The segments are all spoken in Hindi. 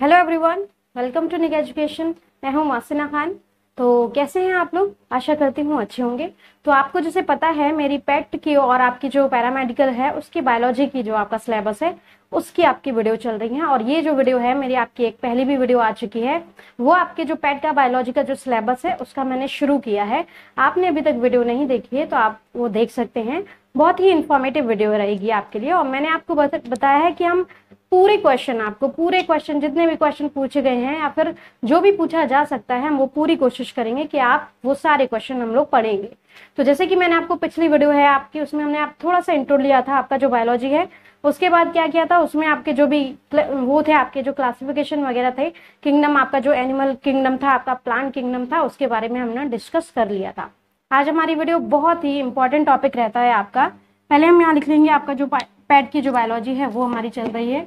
हेलो एवरीवन वेलकम टू निगा एजुकेशन मैं हूं वासिना खान तो कैसे हैं आप लोग आशा करती हूं अच्छे होंगे तो आपको जैसे पता है मेरी पेट की और आपकी जो पैरामेडिकल है उसकी बायोलॉजी की जो आपका सिलेबस है उसकी आपकी वीडियो चल रही है और ये जो वीडियो है मेरी आपकी एक पहली भी वीडियो आ चुकी है वो आपके जो पेट का बायोलॉजी का जो सिलेबस है उसका मैंने शुरू किया है आपने अभी तक वीडियो नहीं देखी है तो आप वो देख सकते हैं बहुत ही इन्फॉर्मेटिव वीडियो रहेगी आपके लिए और मैंने आपको बताया है कि हम पूरे क्वेश्चन आपको पूरे क्वेश्चन जितने भी क्वेश्चन पूछे गए हैं या फिर जो भी पूछा जा सकता है हम वो पूरी कोशिश करेंगे कि आप वो सारे क्वेश्चन हम लोग पढ़ेंगे तो जैसे कि मैंने आपको पिछली वीडियो है आपकी उसमें हमने आप थोड़ा सा इंट्रो लिया था आपका जो बायोलॉजी है उसके बाद क्या किया था उसमें आपके जो भी वो थे आपके जो क्लासिफिकेशन वगैरह थे किंगडम आपका जो एनिमल किंगडम था आपका प्लांट किंगडम था उसके बारे में हमने डिस्कस कर लिया था आज हमारी वीडियो बहुत ही इंपॉर्टेंट टॉपिक रहता है आपका पहले हम यहाँ लिख लेंगे आपका जो पैड की जो बायोलॉजी है वो हमारी चल रही है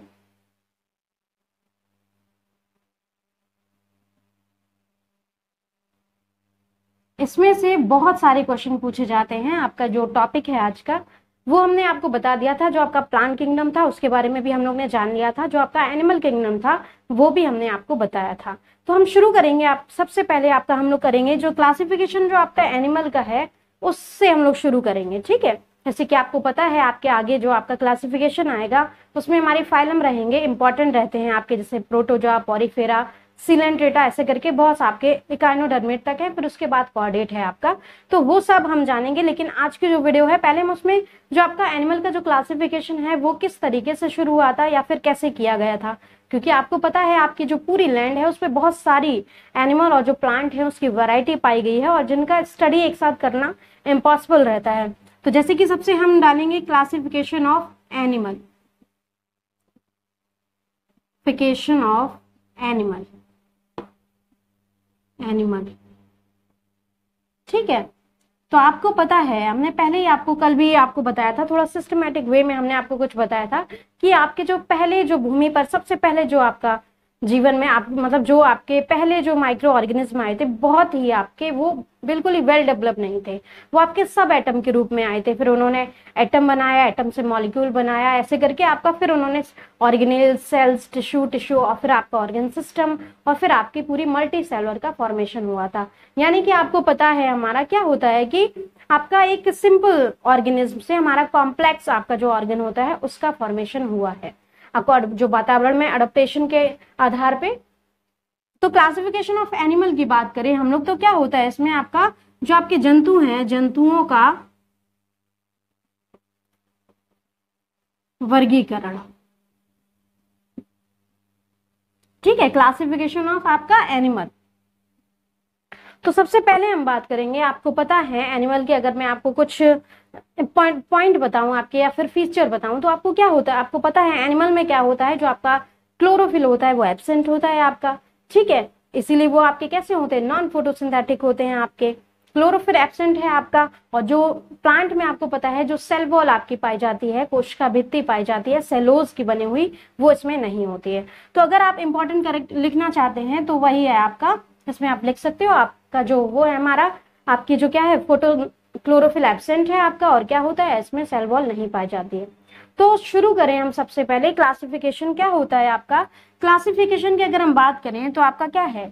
इसमें से बहुत सारे क्वेश्चन पूछे जाते हैं आपका जो टॉपिक है आज का वो हमने आपको बता दिया था जो आपका प्लांट किंगडम था उसके बारे में भी हम लोग ने जान लिया था जो आपका एनिमल किंगडम था वो भी हमने आपको बताया था तो हम शुरू करेंगे आप सबसे पहले आपका हम लोग करेंगे जो क्लासिफिकेशन जो आपका एनिमल का है उससे हम लोग शुरू करेंगे ठीक है जैसे कि आपको पता है आपके आगे जो आपका क्लासिफिकेशन आएगा उसमें हमारे फाइलम रहेंगे इंपॉर्टेंट रहते हैं आपके जैसे प्रोटोजा पॉरीफेरा सिलेंड्रेटा ऐसे करके बहुत आपके इकाइनोडर्मेट तक है फिर उसके बाद कॉर्डेट है आपका तो वो सब हम जानेंगे लेकिन आज की जो वीडियो है पहले हम उसमें जो आपका एनिमल का जो क्लासिफिकेशन है वो किस तरीके से शुरू हुआ था या फिर कैसे किया गया था क्योंकि आपको पता है आपकी जो पूरी लैंड है उसमें बहुत सारी एनिमल और जो प्लांट है उसकी वराइटी पाई गई है और जिनका स्टडी एक साथ करना इम्पॉसिबल रहता है तो जैसे कि सबसे हम डालेंगे क्लासिफिकेशन ऑफ एनिमल फिकेशन ऑफ एनिमल एनिमल ठीक है तो आपको पता है हमने पहले ही आपको कल भी आपको बताया था थोड़ा सिस्टमेटिक वे में हमने आपको कुछ बताया था कि आपके जो पहले जो भूमि पर सबसे पहले जो आपका जीवन में आप मतलब जो आपके पहले जो माइक्रो ऑर्गेनिज्म आए थे बहुत ही आपके वो बिल्कुल ही वेल डेवलप नहीं थे वो आपके सब एटम के रूप में आए थे फिर उन्होंने एटम बनाया एटम से मॉलिक्यूल बनाया ऐसे करके आपका फिर उन्होंने ऑर्गेनिल सेल्स टिश्यू टिश्यू और फिर आपका ऑर्गेन सिस्टम और फिर आपकी पूरी मल्टी सेलर का फॉर्मेशन हुआ था यानी कि आपको पता है हमारा क्या होता है कि आपका एक सिंपल ऑर्गेनिज्म से हमारा कॉम्प्लेक्स आपका जो ऑर्गेन होता है उसका फॉर्मेशन हुआ है आपको जो वातावरण में अडोप्टेशन के आधार पे तो क्लासिफिकेशन ऑफ एनिमल की बात करें हम लोग तो क्या होता है इसमें आपका जो आपके जंतु हैं जंतुओं का वर्गीकरण ठीक है क्लासिफिकेशन ऑफ आपका एनिमल तो सबसे पहले हम बात करेंगे आपको पता है एनिमल की अगर मैं आपको कुछ पॉइंट बताऊं आपके या फिर फीचर बताऊँ तो आपको क्या होता है आपको पता है एनिमल में क्या होता है जो आपका क्लोरोफिल होता है वो एबसेंट होता है आपका ठीक है इसीलिए वो आपके कैसे होते हैं नॉन फोटोसिंथेटिक होते हैं आपके क्लोरोफिल एबसेंट है आपका और जो प्लांट में आपको पता है जो सेल वॉल आपकी पाई जाती है कोशिका भित्ति पाई जाती है सेलोज की बनी हुई वो इसमें नहीं होती है तो अगर आप इंपॉर्टेंट करेक्ट लिखना चाहते हैं तो वही है आपका इसमें आप लिख सकते हो आपका जो वो है हमारा आपकी जो क्या है फोटो क्लोरोफिल एबसेंट है आपका और क्या होता है इसमें सेल वॉल नहीं पाई जाती है तो शुरू करें हम सबसे पहले क्लासिफिकेशन क्या होता है आपका क्लासिफिकेशन की अगर हम बात करें तो आपका क्या है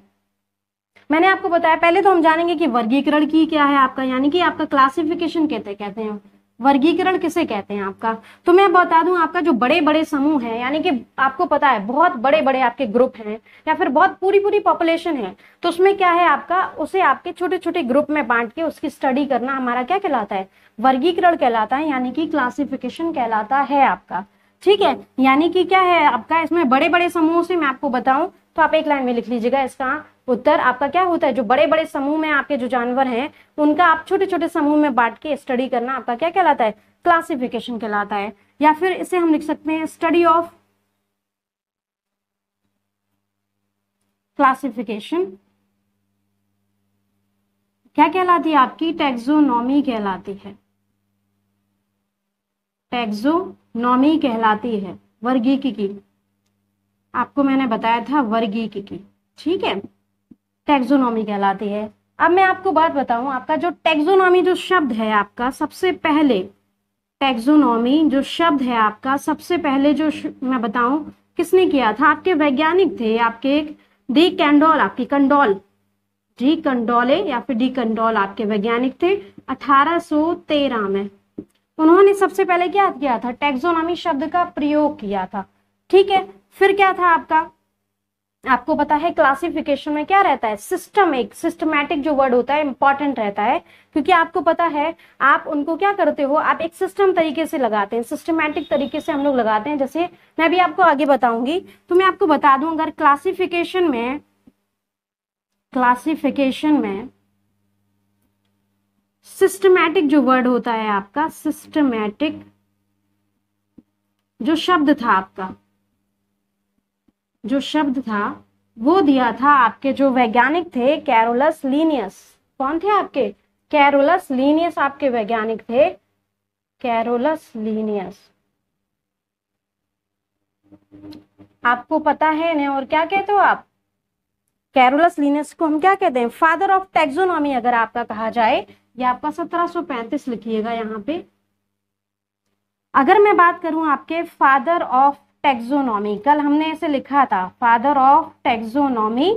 मैंने आपको बताया पहले तो हम जानेंगे कि वर्गीकरण की क्या है आपका यानी कि आपका क्लासिफिकेशन कहते कहते हैं वर्गीकरण किसे कहते हैं आपका तो मैं बता दूं आपका जो बड़े बड़े समूह है यानी कि आपको पता है बहुत बड़े बड़े आपके ग्रुप हैं या फिर बहुत पूरी पूरी पॉपुलेशन है तो उसमें क्या है आपका उसे आपके छोटे छोटे ग्रुप में बांट के उसकी स्टडी करना हमारा क्या कहलाता है वर्गीकरण कहलाता है यानी कि क्लासिफिकेशन कहलाता है आपका ठीक है यानी कि क्या है आपका इसमें बड़े बड़े समूह से मैं आपको बताऊं तो आप एक लाइन में लिख लीजिएगा इसका उत्तर आपका क्या होता है जो बड़े बड़े समूह में आपके जो जानवर हैं उनका आप छोटे छोटे समूह में बांट के स्टडी करना आपका क्या कहलाता है क्लासिफिकेशन कहलाता है या फिर इसे हम लिख सकते हैं स्टडी ऑफ क्लासिफिकेशन क्या कहलाती है आपकी टेक्सोनॉमी कहलाती है टेक्सोनॉमी कहलाती है वर्गीकी की आपको मैंने बताया था वर्गीकी की ठीक है टेक्जोनॉमी कहलाती है अब मैं आपको बात बताऊं आपका जो टेक्जोनॉमी जो शब्द है आपका सबसे पहले टेक्जोनॉमी जो शब्द है आपका सबसे पहले जो मैं बताऊं किसने किया था आपके वैज्ञानिक थे आपके एक डी कैंडोल आपकी कंडोल डी कंडोले या फिर डी कंडोल आपके वैज्ञानिक थे 1813 में उन्होंने सबसे पहले क्या किया था टेक्जोनॉमी शब्द का प्रयोग किया था ठीक है फिर क्या था आपका आपको पता है क्लासिफिकेशन में क्या रहता है सिस्टम एक सिस्टमैटिक जो वर्ड होता है इंपॉर्टेंट रहता है क्योंकि आपको पता है आप उनको क्या करते हो आप एक सिस्टम तरीके से लगाते हैं सिस्टमैटिक तरीके से हम लोग लगाते हैं जैसे मैं भी आपको आगे बताऊंगी तो मैं आपको बता दूं अगर क्लासिफिकेशन में क्लासिफिकेशन में सिस्टमैटिक जो वर्ड होता है आपका सिस्टमैटिक जो शब्द था आपका जो शब्द था वो दिया था आपके जो वैज्ञानिक थे कैरोलस लीनियस कौन थे आपके कैरोलस लीनियस आपके वैज्ञानिक थे कैरोलस लीनियस आपको पता है ने और क्या कहते हो आप कैरोलस लीनियस को हम क्या कहते हैं फादर ऑफ टेक्सोनॉमी अगर आपका कहा जाए ये आपका 1735 लिखिएगा यहाँ पे अगर मैं बात करूं आपके फादर ऑफ टेक्सोनॉमी कल हमने इसे लिखा था फादर ऑफ टेक्सोनॉमी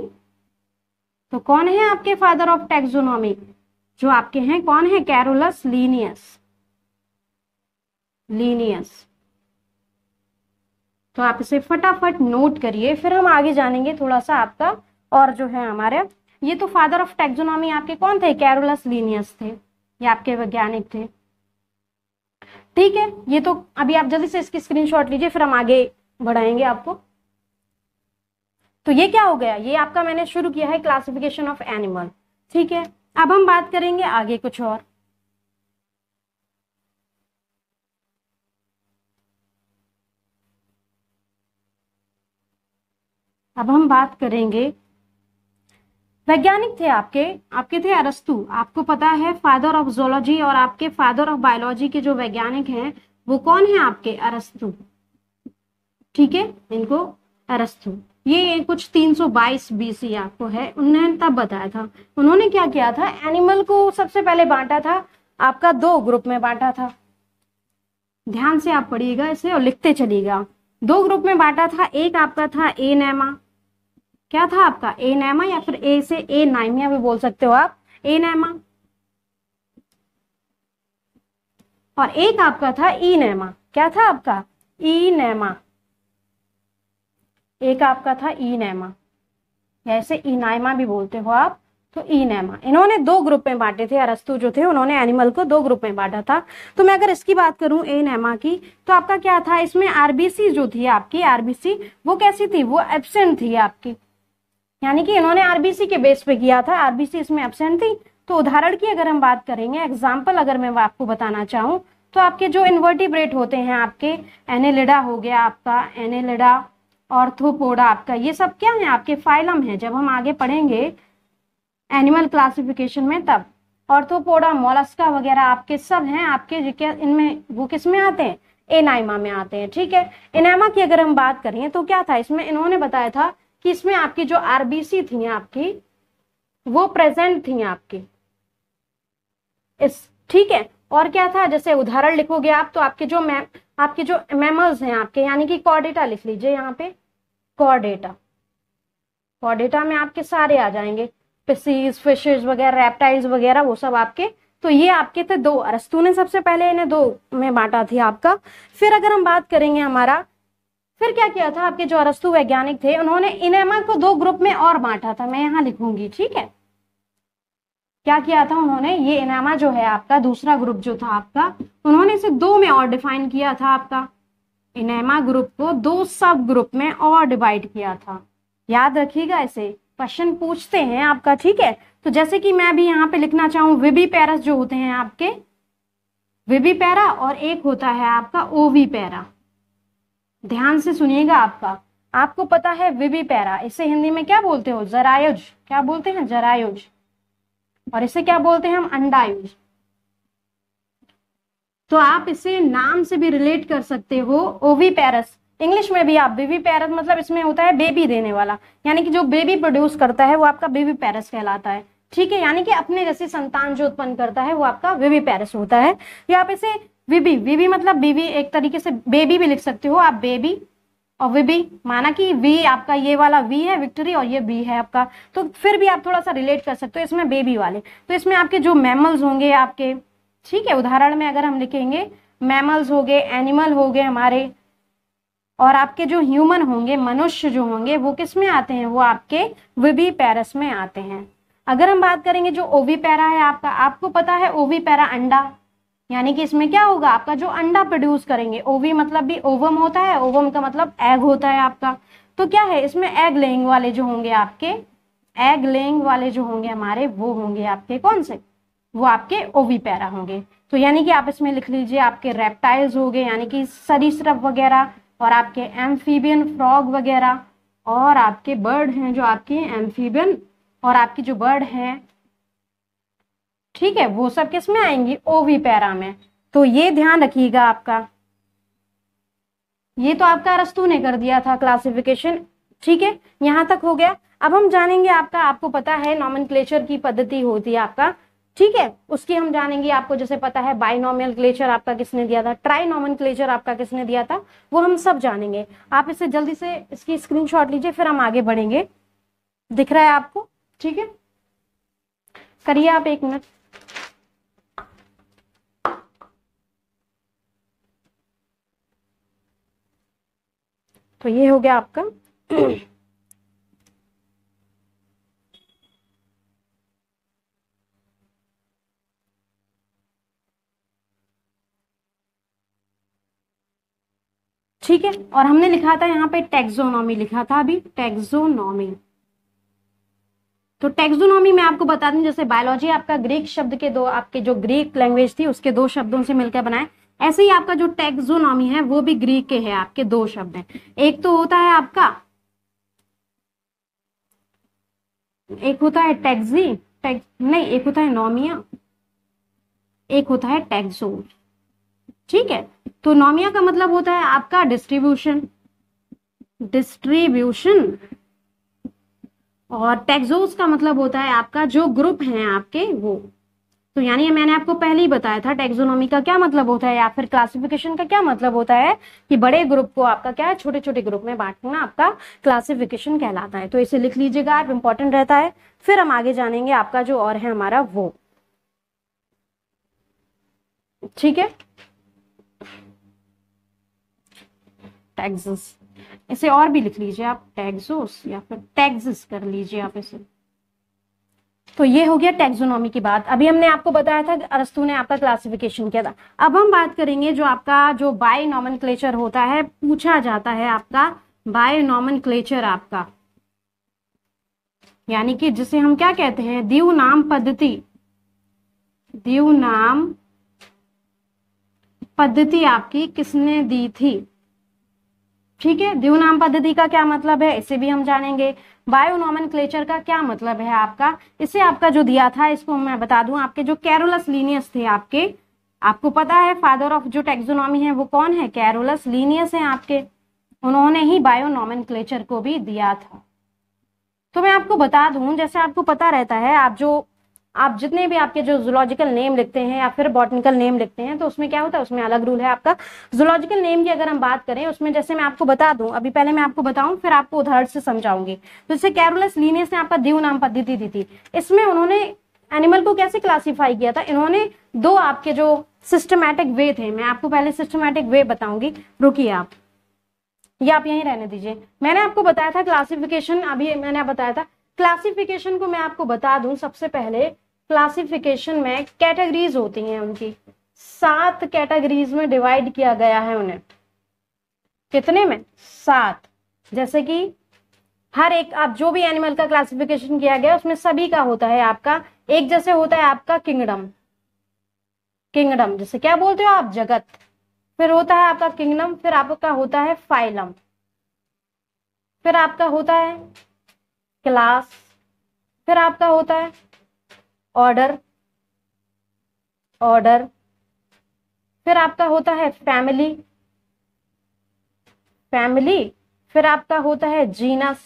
तो कौन है आपके फादर ऑफ टेक्सोनॉमी जो आपके हैं कौन है कैरोलस लीनियस लीनियस तो आप इसे फटाफट नोट करिए फिर हम आगे जानेंगे थोड़ा सा आपका और जो है हमारे ये तो फादर ऑफ टेक्सोनॉमी आपके कौन थे कैरोलस लीनियस थे ये आपके वैज्ञानिक थे ठीक है ये तो अभी आप जल्दी से इसकी स्क्रीनशॉट लीजिए फिर हम आगे बढ़ाएंगे आपको तो ये क्या हो गया ये आपका मैंने शुरू किया है क्लासिफिकेशन ऑफ एनिमल ठीक है अब हम बात करेंगे आगे कुछ और अब हम बात करेंगे वैज्ञानिक थे आपके आपके थे अरस्तु आपको पता है फादर ऑफ जोलॉजी और आपके फादर ऑफ बायोलॉजी के जो वैज्ञानिक हैं वो कौन है आपके अरस्तु ठीक है इनको अरस्तु ये कुछ 322 सी आपको है उन्होंने तब बताया था उन्होंने क्या किया था एनिमल को सबसे पहले बांटा था आपका दो ग्रुप में बांटा था ध्यान से आप पढ़िएगा इसे और लिखते चलिएगा दो ग्रुप में बांटा था एक आपका था ए क्या था आपका ए नैमा या फिर ए से ए नाइमिया भी बोल सकते हो आप ए नैमा और एक आपका था ई e नैमा क्या था आपका ई e नैमा एक आपका था ई e नैमा जैसे नाइमा भी बोलते हो आप तो ई नैमा इन्होंने दो ग्रुप में बांटे थे अरस्तु जो थे उन्होंने एनिमल को दो ग्रुप में बांटा था तो मैं अगर इसकी बात करूं ए नैमा की तो आपका क्या था इसमें आरबीसी जो थी आपकी आरबीसी वो कैसी थी वो एबसेंट थी आपकी यानी कि इन्होंने आरबीसी के बेस पे किया था आरबीसी इसमें एबसेंट थी तो उदाहरण की अगर हम बात करेंगे एग्जाम्पल अगर मैं आपको बताना चाहूँ तो आपके जो इन्वर्टिब्रेट होते हैं आपके एनेलिडा हो गया आपका एनेलिडा ऑर्थोपोडा आपका ये सब क्या है आपके फाइलम है जब हम आगे पढ़ेंगे एनिमल क्लासिफिकेशन में तब ऑर्थोपोडा मोलस्का वगैरह आपके सब हैं आपके इनमें वो किस में आते हैं एनाइमा में आते हैं ठीक है एनाइमा की अगर हम बात करें तो क्या था इसमें इन्होंने बताया था कि इसमें आपकी जो आरबीसी थी आपकी वो प्रेजेंट थी आपकी इस ठीक है और क्या था जैसे उदाहरण लिखोगे आप तो आपके जो मैम आपके जो मेमल्स हैं आपके यानी कि कॉर्डेटा लिख लीजिए यहाँ पे कॉर्डेटा कॉर्डेटा में आपके सारे आ जाएंगे पिसीज फिशेज वगैरह रेप्टाइल्स वगैरह वो सब आपके तो ये आपके थे दो अरस्तु ने सबसे पहले इन्हें दो में बांटा थी आपका फिर अगर हम बात करेंगे हमारा फिर क्या किया था आपके जो अरस्तु वैज्ञानिक थे उन्होंने इनेमा को दो ग्रुप में और बांटा था मैं यहाँ लिखूंगी ठीक है क्या किया था उन्होंने ये इनामा जो है आपका दूसरा ग्रुप जो था आपका उन्होंने इसे दो में और डिफाइन किया था आपका इनेमा ग्रुप को दो सब ग्रुप में और डिवाइड किया था याद रखिएगा इसे क्वेश्चन पूछते हैं आपका ठीक है तो जैसे कि मैं भी यहाँ पे लिखना चाहूँ विबी पैरस जो होते हैं आपके विबी पैरा और एक होता है आपका ओवी पैरा ध्यान से सुनिएगा आपका आपको पता है विवी पैरा इसे हिंदी में क्या बोलते हो जरायुज क्या बोलते हैं जरायुज और इसे क्या बोलते हैं हम अंडायुज तो आप इसे नाम से भी रिलेट कर सकते हो ओवी पैरस इंग्लिश में भी आप बेबी पैरस मतलब इसमें होता है बेबी देने वाला यानी कि जो बेबी प्रोड्यूस करता है वो आपका बेबी पैरस कहलाता है ठीक है यानी कि अपने जैसे संतान जो उत्पन्न करता है वो आपका बेबी पैरस होता है या तो आप इसे वीबी वीबी मतलब बीवी एक तरीके से बेबी भी लिख सकते हो आप बेबी और विबी माना कि वी आपका ये वाला वी है विक्टोरी और ये बी है आपका तो फिर भी आप थोड़ा सा रिलेट कर सकते हो इसमें बेबी वाले तो इसमें आपके जो मैमल्स होंगे आपके ठीक है उदाहरण में अगर हम लिखेंगे मैमल्स हो गए एनिमल हो गए हमारे और आपके जो ह्यूमन होंगे मनुष्य जो होंगे वो किस में आते हैं वो आपके विबी पैरस में आते हैं अगर हम बात करेंगे जो ओवी पैरा है आपका आपको पता है ओवी पैरा अंडा यानी कि इसमें क्या होगा आपका जो अंडा प्रोड्यूस करेंगे ओवी मतलब भी ओवम होता है ओवम का मतलब एग होता है आपका तो क्या है इसमें एग लेंग वाले जो होंगे आपके एग लेंग वाले जो होंगे हमारे वो होंगे आपके कौन से वो आपके ओवी पैरा होंगे तो यानी कि आप इसमें लिख लीजिए आपके रेप्टाइल्स हो गए यानी कि सरीसृप वगैरह और आपके एम्फीबियन फ्रॉग वगैरह और आपके बर्ड हैं जो आपके एम्फीबियन और आपकी जो बर्ड हैं ठीक है वो सब किस में आएंगी ओवी पैरा में तो ये ध्यान रखिएगा आपका ये तो आपका अरस्तु ने कर दिया था क्लासिफिकेशन ठीक है यहां तक हो गया अब हम जानेंगे आपका आपको पता है नॉमन की पद्धति होती है आपका ठीक है उसकी हम जानेंगे आपको जैसे पता है बाइनॉमियल क्लेचर आपका किसने दिया था नॉमन क्लेचर आपका किसने दिया था वो हम सब जानेंगे आप इसे जल्दी से इसकी स्क्रीनशॉट लीजिए फिर हम आगे बढ़ेंगे दिख रहा है आपको ठीक है करिए आप एक मिनट तो ये हो गया आपका ठीक है और हमने लिखा था यहाँ पे टेक्सोनॉमी लिखा था अभी टेक्सोनॉमी तो टेक्सोनॉमी में आपको बता दूं जैसे बायोलॉजी आपका ग्रीक शब्द के दो आपके जो ग्रीक लैंग्वेज थी उसके दो शब्दों से मिलकर बनाए ऐसे ही आपका जो टेक्सोनॉमी है वो भी ग्रीक के है आपके दो शब्द हैं एक तो होता है आपका एक होता है टैक्सी टेक, नहीं एक होता है नॉमिया एक होता है टैक्सो ठीक है तो नॉमिया का मतलब होता है आपका डिस्ट्रीब्यूशन डिस्ट्रीब्यूशन और टैक्सोस का मतलब होता है आपका जो ग्रुप है आपके वो तो यानी मैंने आपको पहले ही बताया था टेक्सोनॉमी का क्या मतलब होता है या फिर क्लासिफिकेशन का क्या मतलब होता है कि बड़े ग्रुप को आपका क्या है छोटे छोटे ग्रुप में बांटना आपका क्लासिफिकेशन कहलाता है तो इसे लिख लीजिएगा आप इंपॉर्टेंट रहता है फिर हम आगे जानेंगे आपका जो और है हमारा वो ठीक है टैक्स इसे और भी लिख लीजिए आप टैक्सोस या फिर टैक्स कर लीजिए आप इसे तो ये हो गया टेक्सोनॉमी की बात अभी हमने आपको बताया था अरस्तु ने आपका क्लासिफिकेशन किया था अब हम बात करेंगे जो आपका जो बाय नॉमन होता है पूछा जाता है आपका बाय नॉमन आपका यानी कि जिसे हम क्या कहते हैं दीव नाम पद्धति दीव नाम पद्धति आपकी किसने दी थी ठीक है नाम पद्धति का क्या मतलब है इसे भी हम जानेंगे बायोनॉमन क्लेचर का क्या मतलब है आपका इसे आपका जो दिया था इसको मैं बता दूं आपके जो कैरोलस लीनियस थे आपके आपको पता है फादर ऑफ जो टेक्सोनॉमी है वो कौन है कैरोलस लीनियस है आपके उन्होंने ही बायोनॉमन क्लेचर को भी दिया था तो मैं आपको बता दूं जैसे आपको पता रहता है आप जो आप जितने भी आपके जो जूलॉजिकल नेम लिखते हैं या फिर बॉटनिकल नेम लिखते हैं तो उसमें क्या होता है उसमें अलग रूल है आपका जूलॉजिकल नेम की अगर हम बात करें उसमें जैसे मैं आपको बता दूं अभी पहले मैं आपको बताऊं फिर आपको उदाहरण से समझाऊंगी तो जैसे कैरोलस लीनियस ने आपका दीव नाम पद्धति दी थी इसमें उन्होंने एनिमल को कैसे क्लासीफाई किया था इन्होंने दो आपके जो सिस्टमैटिक वे थे मैं आपको पहले सिस्टमैटिक वे बताऊंगी रुकी आप ये आप यहीं रहने दीजिए मैंने आपको बताया था क्लासिफिकेशन अभी मैंने बताया था क्लासिफिकेशन को मैं आपको बता दूं सबसे पहले क्लासिफिकेशन में कैटेगरीज होती हैं उनकी सात कैटेगरीज में डिवाइड किया गया है उन्हें कितने में सात जैसे कि हर एक आप जो भी एनिमल का क्लासिफिकेशन किया गया उसमें सभी का होता है आपका एक जैसे होता है आपका किंगडम किंगडम जैसे क्या बोलते हो आप जगत फिर होता है आपका किंगडम फिर आपका होता है फाइलम फिर आपका होता है क्लास फिर आपका होता है ऑर्डर ऑर्डर फिर आपका होता है फैमिली फैमिली फिर आपका होता है जीनस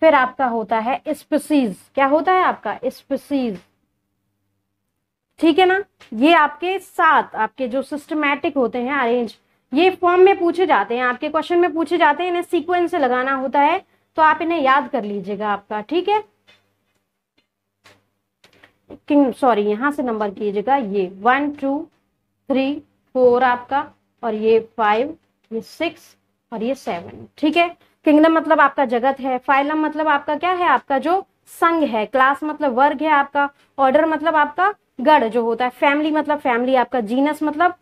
फिर आपका होता है स्पीसीज क्या होता है आपका स्पीसीज ठीक है ना ये आपके साथ आपके जो सिस्टमैटिक होते हैं अरेंज ये फॉर्म में पूछे जाते हैं आपके क्वेश्चन में पूछे जाते हैं इन्हें सीक्वेंस से लगाना होता है तो आप इन्हें याद कर लीजिएगा आपका ठीक है किंग सॉरी यहाँ से नंबर कीजिएगा ये वन टू थ्री फोर आपका और ये फाइव ये सिक्स और ये सेवन ठीक है किंगडम मतलब आपका जगत है फाइलम मतलब आपका क्या है आपका जो संघ है क्लास मतलब वर्ग है आपका ऑर्डर मतलब आपका गढ़ जो होता है फैमिली मतलब फैमिली आपका जीनस मतलब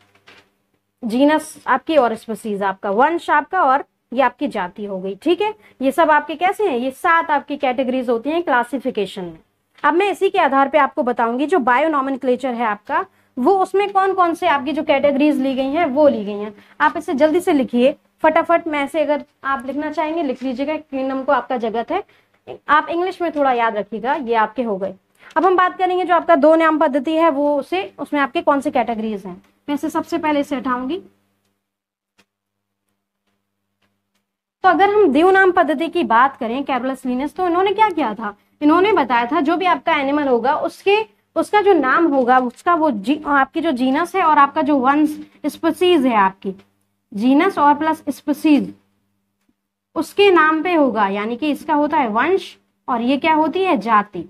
जीनस आपकी और स्पेसीज आपका वंश आपका और ये आपकी जाति हो गई ठीक है ये सब आपके कैसे हैं ये सात आपकी कैटेगरीज होती हैं क्लासिफिकेशन में अब मैं इसी के आधार पे आपको बताऊंगी जो बायो नॉमन है आपका वो उसमें कौन कौन से आपकी जो कैटेगरीज ली गई हैं वो ली गई हैं आप इसे जल्दी से लिखिए फटाफट मैं से अगर आप लिखना चाहेंगे लिख लीजिएगा किंगडम को आपका जगत है आप इंग्लिश में थोड़ा याद रखिएगा ये आपके हो गए अब हम बात करेंगे जो आपका दो नाम पद्धति है वो उसे उसमें आपके कौन से कैटेगरीज हैं मैं इसे सबसे पहले इसे हटाऊंगी तो अगर हम देव नाम पद्धति की बात करें कैरोलस लीनस तो इन्होंने क्या किया था इन्होंने बताया था जो भी आपका एनिमल होगा उसके उसका जो नाम होगा उसका वो जी आपकी जो जीनस है और आपका जो वंश स्पीसीज है आपकी जीनस और प्लस स्पीसीज उसके नाम पे होगा यानी कि इसका होता है वंश और ये क्या होती है जाति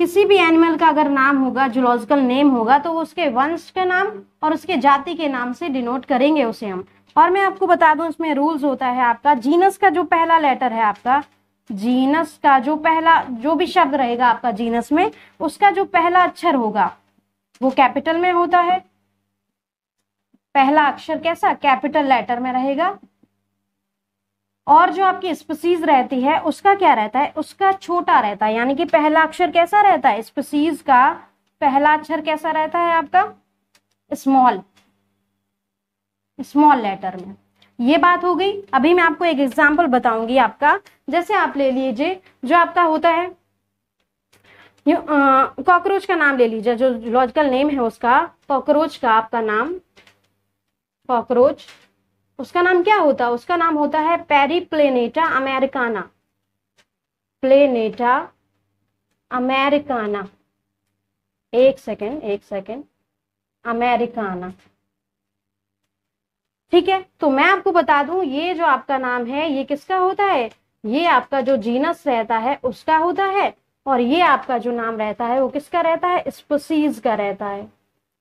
किसी भी एनिमल का अगर नाम होगा जुलॉजिकल नेम होगा तो उसके वंश का नाम और उसके जाति के नाम से डिनोट करेंगे उसे हम और मैं आपको बता दूं इसमें रूल्स होता है आपका जीनस का जो पहला लेटर है आपका जीनस का जो पहला जो भी शब्द रहेगा आपका जीनस में उसका जो पहला अक्षर होगा वो कैपिटल में होता है पहला अक्षर कैसा कैपिटल लेटर में रहेगा और जो आपकी स्पीसीज रहती है उसका क्या रहता है उसका छोटा रहता है यानी कि पहला अक्षर कैसा रहता है स्पीसीज का पहला अक्षर कैसा रहता है आपका स्मॉल स्मॉल लेटर में ये बात हो गई अभी मैं आपको एक एग्जाम्पल बताऊंगी आपका जैसे आप ले लीजिए जो आपका होता है कॉकरोच का नाम ले लीजिए जो लॉजिकल नेम है उसका कॉकरोच का आपका नाम कॉकरोच उसका नाम क्या होता है उसका नाम होता है Periplaneta americana planeta americana एक सेकेंड एक सेकेंड अमेरिकाना ठीक है तो मैं आपको बता दूं ये जो आपका नाम है ये किसका होता है ये आपका जो जीनस रहता है उसका होता है और ये आपका जो नाम रहता है वो किसका रहता है स्पसीज का रहता है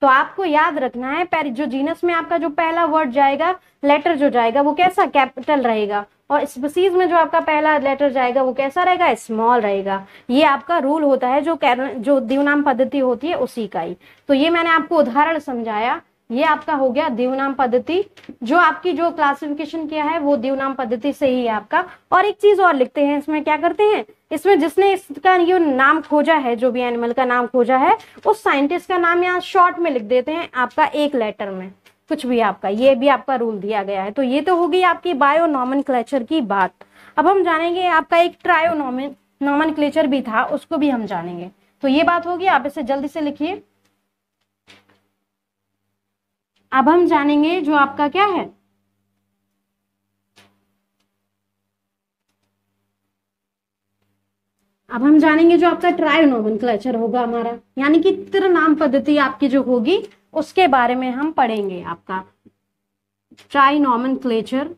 तो आपको याद रखना है जो जीनस में आपका जो पहला वर्ड जाएगा लेटर जो जाएगा वो कैसा कैपिटल रहेगा और स्पसीज में जो आपका पहला लेटर जाएगा वो कैसा रहेगा स्मॉल रहेगा ये आपका रूल होता है जो जो दीवनाम पद्धति होती है उसी का ही तो ये मैंने आपको उदाहरण समझाया ये आपका हो गया देवनाम पद्धति जो आपकी जो क्लासिफिकेशन किया है वो देवनाम पद्धति से ही है आपका और एक चीज और लिखते हैं इसमें क्या करते हैं इसमें जिसने इसका ये नाम खोजा है जो भी एनिमल का नाम खोजा है उस साइंटिस्ट का नाम यहाँ शॉर्ट में लिख देते हैं आपका एक लेटर में कुछ भी आपका ये भी आपका रूल दिया गया है तो ये तो होगी आपकी बायो नॉमन की बात अब हम जानेंगे आपका एक ट्रायो नॉमन भी था उसको भी हम जानेंगे तो ये बात होगी आप इसे जल्दी से लिखिए अब हम जानेंगे जो आपका क्या है अब हम जानेंगे जो आपका ट्रायोनोमन क्लचर होगा हमारा यानी कि त्रिनाम पद्धति आपकी जो होगी उसके बारे में हम पढ़ेंगे आपका ट्राइनोमन क्लेचर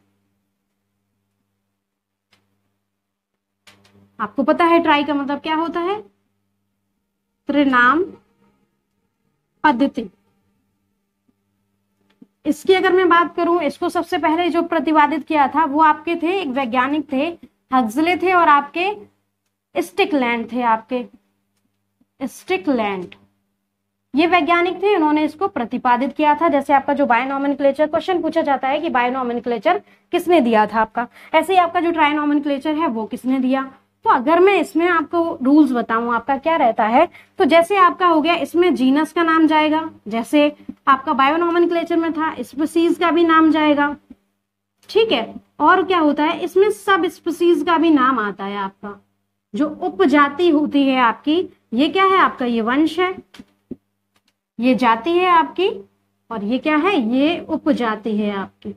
आपको पता है ट्राई का मतलब क्या होता है त्रिनाम पद्धति इसकी अगर मैं बात करूं इसको सबसे पहले जो प्रतिवादित किया था वो आपके थे एक वैज्ञानिक थे हजले थे और आपके स्टिकलैंड थे आपके स्टिकलैंड ये वैज्ञानिक थे इन्होंने इसको प्रतिपादित किया था जैसे आपका जो बायोनॉमन क्वेश्चन पूछा जाता है कि क्लेचर किसने दिया था आपका ऐसे ही आपका जो क्लेचर है वो किसने दिया तो अगर मैं इसमें आपको रूल्स बताऊं आपका क्या रहता है तो जैसे आपका हो गया इसमें जीनस का नाम जाएगा जैसे आपका बायोनॉमन क्लेचर में था स्पीसीज का भी नाम जाएगा ठीक है और क्या होता है इसमें सब स्पीसीज का भी नाम आता है आपका जो उपजाति होती है आपकी ये क्या है आपका ये वंश है ये जाति है आपकी और ये क्या है ये उपजाति है आपकी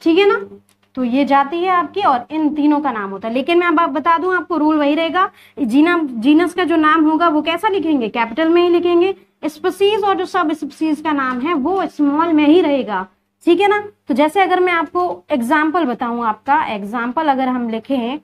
ठीक है ना तो ये जाती है आपकी और इन तीनों का नाम होता है लेकिन मैं अब आप बता दूं आपको रूल वही रहेगा जीना जीनस का जो नाम होगा वो कैसा लिखेंगे कैपिटल में ही लिखेंगे स्पीसीज और जो सब स्पीसीज का नाम है वो स्मॉल में ही रहेगा ठीक है ना तो जैसे अगर मैं आपको एग्जाम्पल बताऊं आपका एग्जाम्पल अगर हम लिखे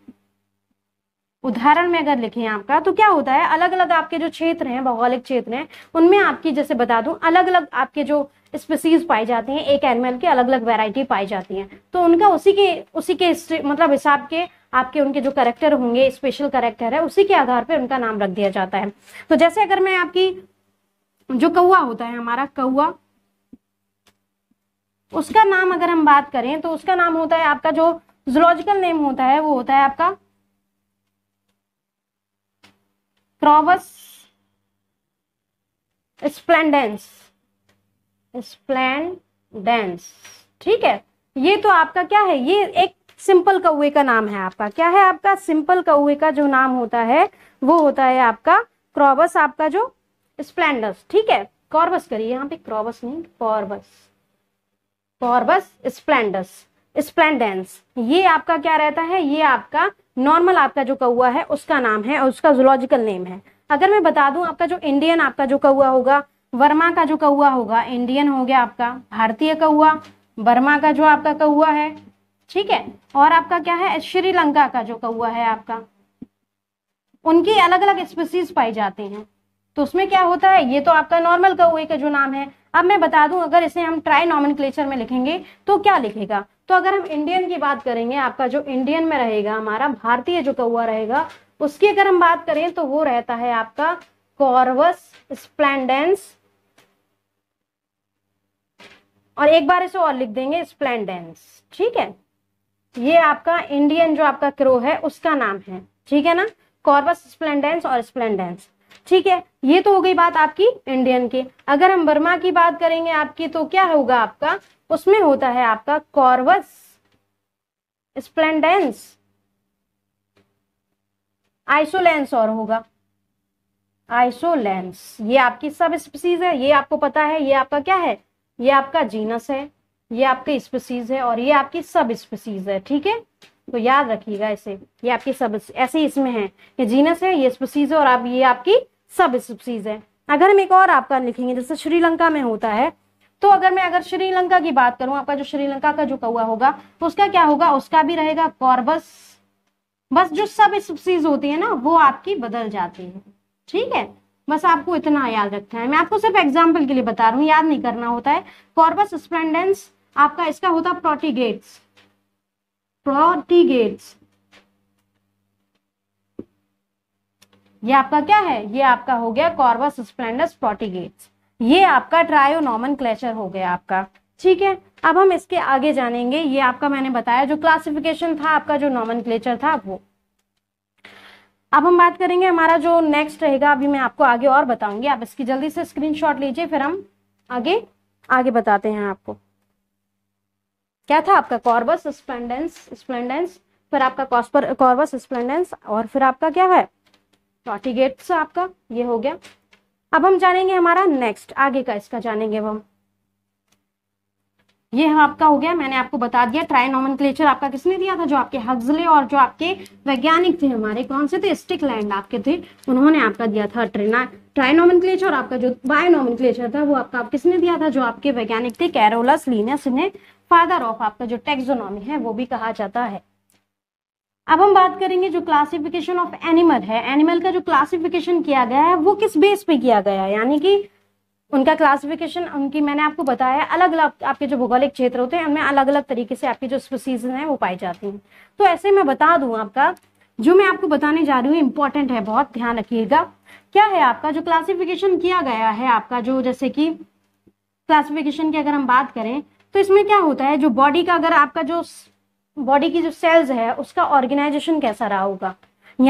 उदाहरण में अगर लिखे आपका तो क्या होता है अलग अलग आपके जो क्षेत्र हैं भौगोलिक क्षेत्र हैं उनमें आपकी जैसे बता दूं अलग अलग आपके जो स्पीसीज पाई जाती हैं एक एनिमल की अलग अलग वेराइटी पाई जाती हैं तो उनका उसी के उसी के मतलब हिसाब के आपके उनके जो करेक्टर होंगे स्पेशल करेक्टर है उसी के आधार पर उनका नाम रख दिया जाता है तो जैसे अगर मैं आपकी जो कौआ होता है हमारा कौआ उसका नाम अगर हम बात करें तो उसका नाम होता है आपका जो जोलॉजिकल नेम होता है वो होता है आपका क्रॉवस स्प्लेंडेंस स्प्लेंडेंस ठीक है ये तो आपका क्या है ये एक सिंपल कौए का नाम है आपका क्या है आपका सिंपल कौए का जो नाम होता है वो होता है आपका क्रॉबस आपका जो स्प्लैंडस ठीक है कॉर्बस करिए यहाँ पे क्रॉबस नहीं कॉर्बस कॉर्बस स्प्लैंडस स्प्लैंडेंस ये आपका क्या रहता है ये आपका नॉर्मल आपका जो कौआ है उसका नाम है और उसका जोलॉजिकल नेम है अगर मैं बता दूं आपका जो इंडियन आपका जो कौआ होगा वर्मा का जो कौआ होगा इंडियन हो गया आपका भारतीय कौआ वर्मा का जो आपका कौआ है ठीक है और आपका क्या है श्रीलंका का जो कौआ है आपका उनकी अलग अलग स्पीसीज पाई जाती हैं तो उसमें क्या होता है ये तो आपका नॉर्मल कौए का जो नाम है अब मैं बता दूं अगर इसे हम ट्राई नॉमन में लिखेंगे तो क्या लिखेगा तो अगर हम इंडियन की बात करेंगे आपका जो इंडियन में रहेगा हमारा भारतीय जो कौआ रहेगा उसकी अगर हम बात करें तो वो रहता है आपका कॉर्वस स्प्लेंडेंस और एक बार इसे और लिख देंगे स्प्लेंडेंस ठीक है ये आपका इंडियन जो आपका क्रो है उसका नाम है ठीक है ना कॉर्बस स्प्लेंडेंस और स्प्लेंडेंस ठीक है ये तो हो गई बात आपकी इंडियन की अगर हम बर्मा की बात करेंगे आपकी तो क्या होगा आपका उसमें होता है आपका कॉर्वस स्प्लेंडेंस आइसोलेंस और होगा आइसोलेंस ये आपकी सब स्पीसीज है ये आपको पता है ये आपका क्या है ये आपका जीनस है ये आपकी स्पीसीज है और ये आपकी सब स्पीसीज है ठीक है तो याद रखिएगा इसे ये आपकी सब ऐसे ही इसमें है ये जीनस है ये स्पीसीज है और आप ये आपकी सब स्पीसीज है अगर हम एक और आपका लिखेंगे जैसे श्रीलंका में होता है तो अगर मैं अगर श्रीलंका की बात करूं आपका जो श्रीलंका का जो कौआ होगा तो उसका क्या होगा उसका भी रहेगा कॉर्बस बस जो सब स्पीसीज होती है ना वो आपकी बदल जाती है ठीक है बस आपको इतना याद रखना है मैं आपको सिर्फ एग्जाम्पल के लिए बता रहा हूँ याद नहीं करना होता है कॉर्बस स्प्लेंडेंस आपका इसका होता प्रोटीगेट्स प्रोटीगेट्स ये आपका क्या है ये आपका हो गया कॉर्बस स्प्लेंडस प्रोटीगेट्स ये आपका ट्रायो नॉमन क्लेचर हो गया आपका ठीक है अब हम इसके आगे जानेंगे ये आपका मैंने बताया जो क्लासिफिकेशन था आपका जो नॉमन था वो अब हम बात करेंगे हमारा जो नेक्स्ट रहेगा अभी मैं आपको आगे और बताऊंगी आप इसकी जल्दी से स्क्रीनशॉट लीजिए फिर हम आगे आगे बताते हैं आपको क्या था आपका कॉर्बस स्प्लेंडेंस स्पलेंडेंस फिर आपका कॉस्पर कॉर्बस स्प्लेंडेंस और फिर आपका क्या है टॉटीगेट्स आपका ये हो गया अब हम जानेंगे हमारा नेक्स्ट आगे का इसका जानेंगे अब हम ये हम आपका हो गया मैंने आपको बता दिया नॉमन आपका किसने दिया था जो आपके हजले और जो आपके वैज्ञानिक थे हमारे कौन से थे स्टिक लैंड आपके थे उन्होंने आपका दिया था ट्रेना ट्राइनोमेनक्लेचर और आपका जो नॉमन था वो आपका आप किसने दिया था जो आपके वैज्ञानिक थे कैरोलस लीनस इन्हें फादर ऑफ आपका जो टेक्सोनॉमी है वो भी कहा जाता है अब हम बात करेंगे जो क्लासिफिकेशन ऑफ एनिमल है एनिमल का जो क्लासिफिकेशन किया गया है वो किस बेस पे किया गया है यानी कि उनका क्लासिफिकेशन उनकी मैंने आपको बताया अलग अलग आपके जो भौगोलिक क्षेत्र होते हैं उनमें अलग अलग तरीके से आपकी जो स्पीसीज हैं वो पाई जाती हैं तो ऐसे मैं बता दूँ आपका जो मैं आपको बताने जा रही हूँ इम्पोर्टेंट है बहुत ध्यान रखिएगा क्या है आपका जो क्लासिफिकेशन किया गया है आपका जो जैसे कि क्लासिफिकेशन की अगर हम बात करें तो इसमें क्या होता है जो बॉडी का अगर आपका जो बॉडी की जो सेल्स है उसका ऑर्गेनाइजेशन कैसा रहा होगा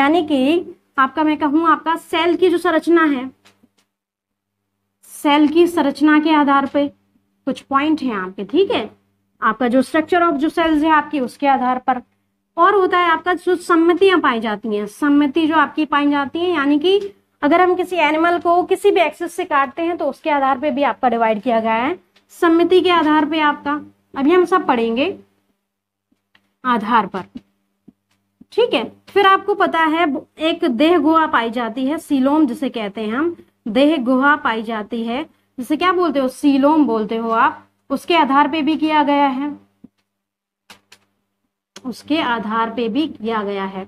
यानी कि आपका मैं कहूँ आपका सेल की जो संरचना है सेल की संरचना के आधार पे कुछ पॉइंट है आपके ठीक है आपका जो स्ट्रक्चर ऑफ जो सेल्स है आपकी उसके आधार पर और होता है आपका जो सम्मतियां पाई जाती हैं सम्मति जो आपकी पाई जाती है यानी कि अगर हम किसी एनिमल को किसी भी एक्सेस से काटते हैं तो उसके आधार पर भी आपका डिवाइड किया गया है सम्मति के आधार पर आपका अभी हम सब पढ़ेंगे आधार पर ठीक है फिर आपको पता है एक देह गोवा पाई जाती है सिलोम जिसे कहते हैं हम देह गुहा पाई जाती है जिसे क्या बोलते हो सीलोम बोलते हो आप उसके आधार पे भी किया गया है उसके आधार पे भी किया गया है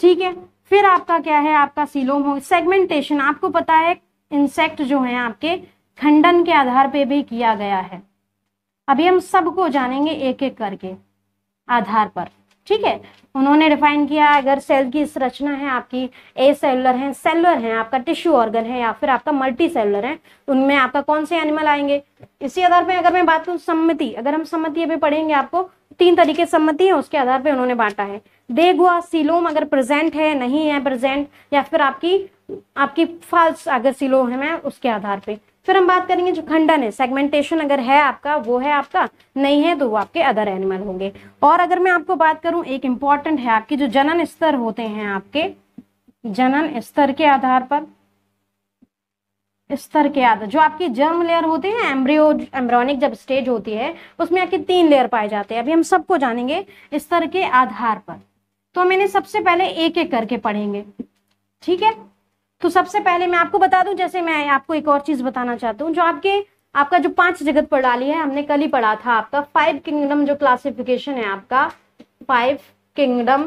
ठीक है फिर आपका क्या है आपका सीलोम हो सेगमेंटेशन आपको पता है इंसेक्ट जो है आपके खंडन के आधार पे भी किया गया है अभी हम सबको जानेंगे एक एक करके आधार पर ठीक है उन्होंने डिफाइन किया अगर सेल की रचना है आपकी ए सेलुलर है सेलुलर है आपका टिश्यू ऑर्गन है या फिर आपका मल्टी सेलुलर है तो उनमें आपका कौन से एनिमल आएंगे इसी आधार पर अगर मैं बात करूँ सम्मति अगर हम सम्मति अभी पढ़ेंगे आपको तीन तरीके सम्मति है उसके आधार पर उन्होंने बांटा है देग हुआ सिलोम अगर प्रेजेंट है नहीं है प्रेजेंट या फिर आपकी आपकी फाल्स अगर सिलोम है उसके आधार पे फिर हम बात करेंगे जो खंडन है सेगमेंटेशन अगर है आपका वो है आपका नहीं है तो वो आपके अदर एनिमल होंगे और अगर मैं आपको बात करूं एक इंपॉर्टेंट है आपके जो जनन स्तर होते हैं आपके जनन स्तर के आधार पर स्तर के आधार जो आपकी जर्म लेयर होते हैं एम्ब्रियो एम्ब्रोनिक जब स्टेज होती है उसमें आपके तीन लेयर पाए जाते हैं अभी हम सबको जानेंगे स्तर के आधार पर तो मैंने सबसे पहले एक एक करके पढ़ेंगे ठीक है तो सबसे पहले मैं आपको बता दूं जैसे मैं आपको एक और चीज बताना चाहता हूँ जो आपके आपका जो पांच जगत प्रणाली है हमने कल ही पढ़ा था आपका फाइव किंगडम जो क्लासिफिकेशन है आपका फाइव किंगडम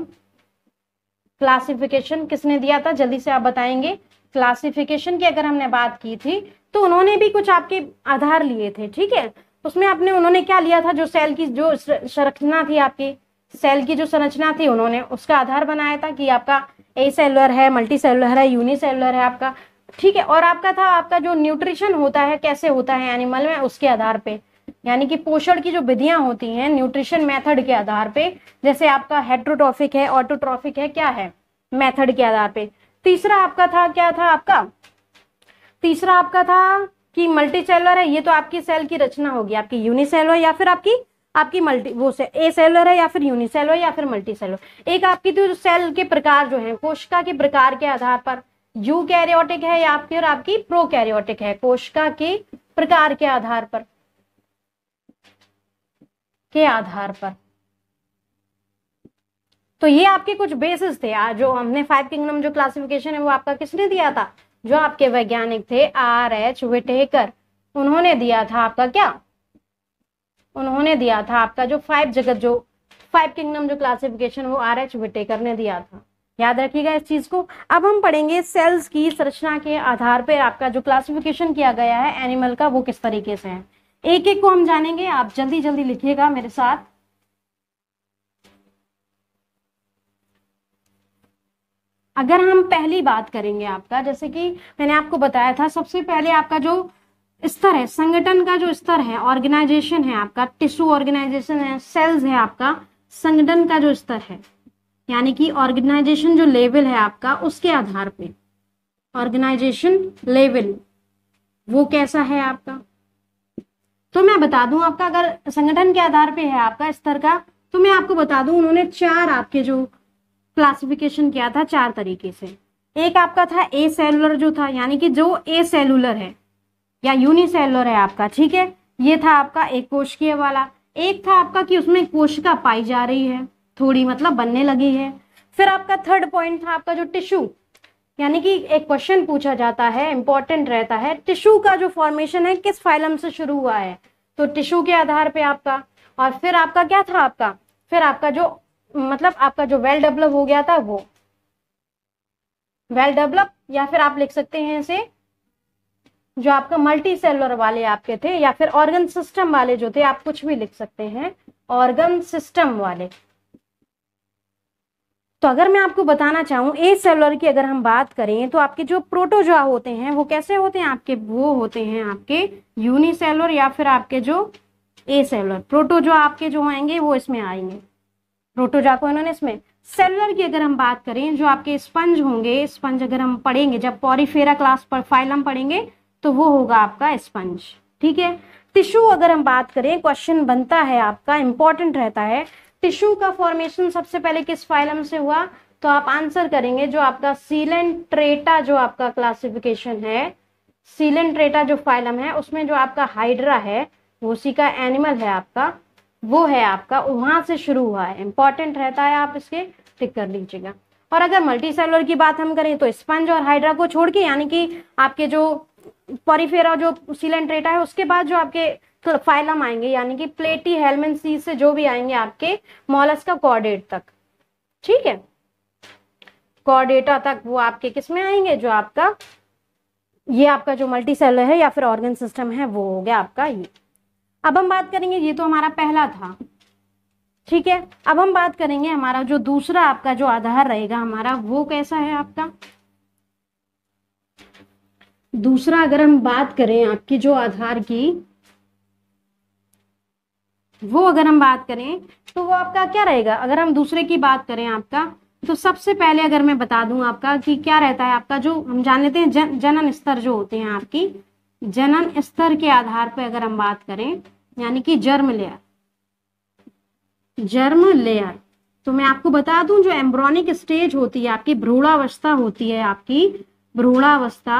क्लासिफिकेशन किसने दिया था जल्दी से आप बताएंगे क्लासिफिकेशन की अगर हमने बात की थी तो उन्होंने भी कुछ आपके आधार लिए थे ठीक है उसमें आपने उन्होंने क्या लिया था जो सेल की जो संरचना थी आपकी सेल की जो संरचना थी उन्होंने उसका आधार बनाया था कि आपका ए सेलुलर है मल्टी सेलुलर है यूनि सेलुलर है आपका ठीक है और आपका था आपका जो न्यूट्रिशन होता है कैसे होता है एनिमल में उसके आधार पे यानी कि पोषण की जो विधियां होती हैं न्यूट्रिशन मेथड के आधार पे जैसे आपका हेट्रोट्रॉफिक है ऑटोट्रॉफिक है क्या है मेथड के आधार पे तीसरा आपका था क्या था आपका तीसरा आपका था कि मल्टी सेलर है ये तो आपकी सेल की रचना होगी आपकी यूनिसेल या फिर आपकी आपकी मल्टी वो से ए सेलर है या फिर यूनिसेलर या फिर मल्टी सेलर एक आपकी तो सेल के प्रकार जो है कोशिका के प्रकार के आधार पर यू कैरियोटिक है या फिर आपकी प्रो कैरियोटिक है कोशिका के प्रकार के आधार पर के आधार पर तो ये आपके कुछ बेसिस थे आज जो हमने फाइव किंगडम जो क्लासिफिकेशन है वो आपका किसने दिया था जो आपके वैज्ञानिक थे आर एच विटेकर उन्होंने दिया था आपका क्या उन्होंने दिया था आपका जो फाइव जगत जो फाइव किंगडम जो क्लासिफिकेशन वो आर एच विटेकर ने दिया था याद रखिएगा इस चीज को अब हम पढ़ेंगे सेल्स की संरचना के आधार पर आपका जो क्लासिफिकेशन किया गया है एनिमल का वो किस तरीके से है एक एक को हम जानेंगे आप जल्दी जल्दी लिखिएगा मेरे साथ अगर हम पहली बात करेंगे आपका जैसे कि मैंने आपको बताया था सबसे पहले आपका जो स्तर है संगठन का जो स्तर है ऑर्गेनाइजेशन है आपका टिश्यू ऑर्गेनाइजेशन है सेल्स है आपका संगठन का जो स्तर है यानी कि ऑर्गेनाइजेशन जो लेवल है आपका उसके आधार पे ऑर्गेनाइजेशन लेवल वो कैसा है आपका तो मैं बता दूं आपका अगर संगठन के आधार पे है आपका स्तर का तो मैं आपको बता दूं उन्होंने चार आपके जो क्लासिफिकेशन किया था चार तरीके से एक आपका था ए सेलुलर जो था यानी कि जो ए सेलुलर है या यूनिसेलर है आपका ठीक है ये था आपका एक कोशिकीय वाला एक था आपका कि उसमें कोशिका पाई जा रही है थोड़ी मतलब बनने लगी है फिर आपका थर्ड पॉइंट था आपका जो टिश्यू यानी कि एक क्वेश्चन पूछा जाता है इंपॉर्टेंट रहता है टिश्यू का जो फॉर्मेशन है किस फाइलम से शुरू हुआ है तो टिश्यू के आधार पे आपका और फिर आपका क्या था आपका फिर आपका जो मतलब आपका जो वेल डेवलप हो गया था वो वेल डेवलप या फिर आप लिख सकते हैं इसे जो आपका मल्टी सेलर वाले आपके थे या फिर ऑर्गन सिस्टम वाले जो थे आप कुछ भी लिख सकते हैं ऑर्गन सिस्टम वाले तो अगर मैं आपको बताना चाहूं ए सेलर की अगर हम बात करें तो आपके जो प्रोटोजोआ होते हैं वो कैसे होते हैं आपके वो होते हैं आपके यूनिसेलुलर या फिर आपके जो ए सेलर प्रोटोजोआ आपके जो आएंगे वो इसमें आएंगे प्रोटोजोआ को इन्होंने इसमें सेलर की अगर हम बात करें जो आपके स्पंज होंगे स्पंज अगर हम पढ़ेंगे जब पॉरीफेरा क्लास पर फाइलम पढ़ेंगे तो वो होगा आपका स्पंज ठीक है टिश्यू अगर हम बात करें क्वेश्चन बनता है आपका इंपॉर्टेंट रहता है टिश्यू का फॉर्मेशन सबसे पहले किस फाइलम से हुआ तो आप आंसर करेंगे जो आपका सीलेंट्रेटा जो आपका क्लासिफिकेशन है सीलेंट्रेटा जो फाइलम है उसमें जो आपका हाइड्रा है वो सी का एनिमल है आपका वो है आपका वहां से शुरू हुआ है इंपॉर्टेंट रहता है आप इसके टिक कर लीजिएगा और अगर मल्टी सेलर की बात हम करें तो स्पंज और हाइड्रा को छोड़ के यानी कि आपके जो परिफेरा जो सिलेंट्रेटा है उसके बाद जो आपके फाइलम आएंगे यानी कि प्लेटी हेलमेन सी से जो भी आएंगे आपके मॉलस का कॉर्डेट तक ठीक है कॉर्डेटा तक वो आपके किस में आएंगे जो आपका ये आपका जो मल्टी सेलर है या फिर ऑर्गन सिस्टम है वो हो गया आपका ये अब हम बात करेंगे ये तो हमारा पहला था ठीक है अब हम बात करेंगे हमारा जो दूसरा आपका जो आधार रहेगा हमारा वो कैसा है आपका दूसरा अगर हम बात करें आपकी जो आधार की वो अगर हम बात करें तो वो आपका क्या रहेगा अगर हम दूसरे की बात करें आपका तो सबसे पहले अगर मैं बता दूं आपका कि क्या रहता है आपका जो हम जान लेते हैं जन, जनन स्तर जो होते हैं आपकी जनन स्तर के आधार पर अगर हम बात करें यानी कि जर्म लेयर जर्म लेयर तो मैं आपको बता दूं जो एम्ब्रोनिक स्टेज होती है आपकी भ्रूणावस्था होती है आपकी भ्रूणावस्था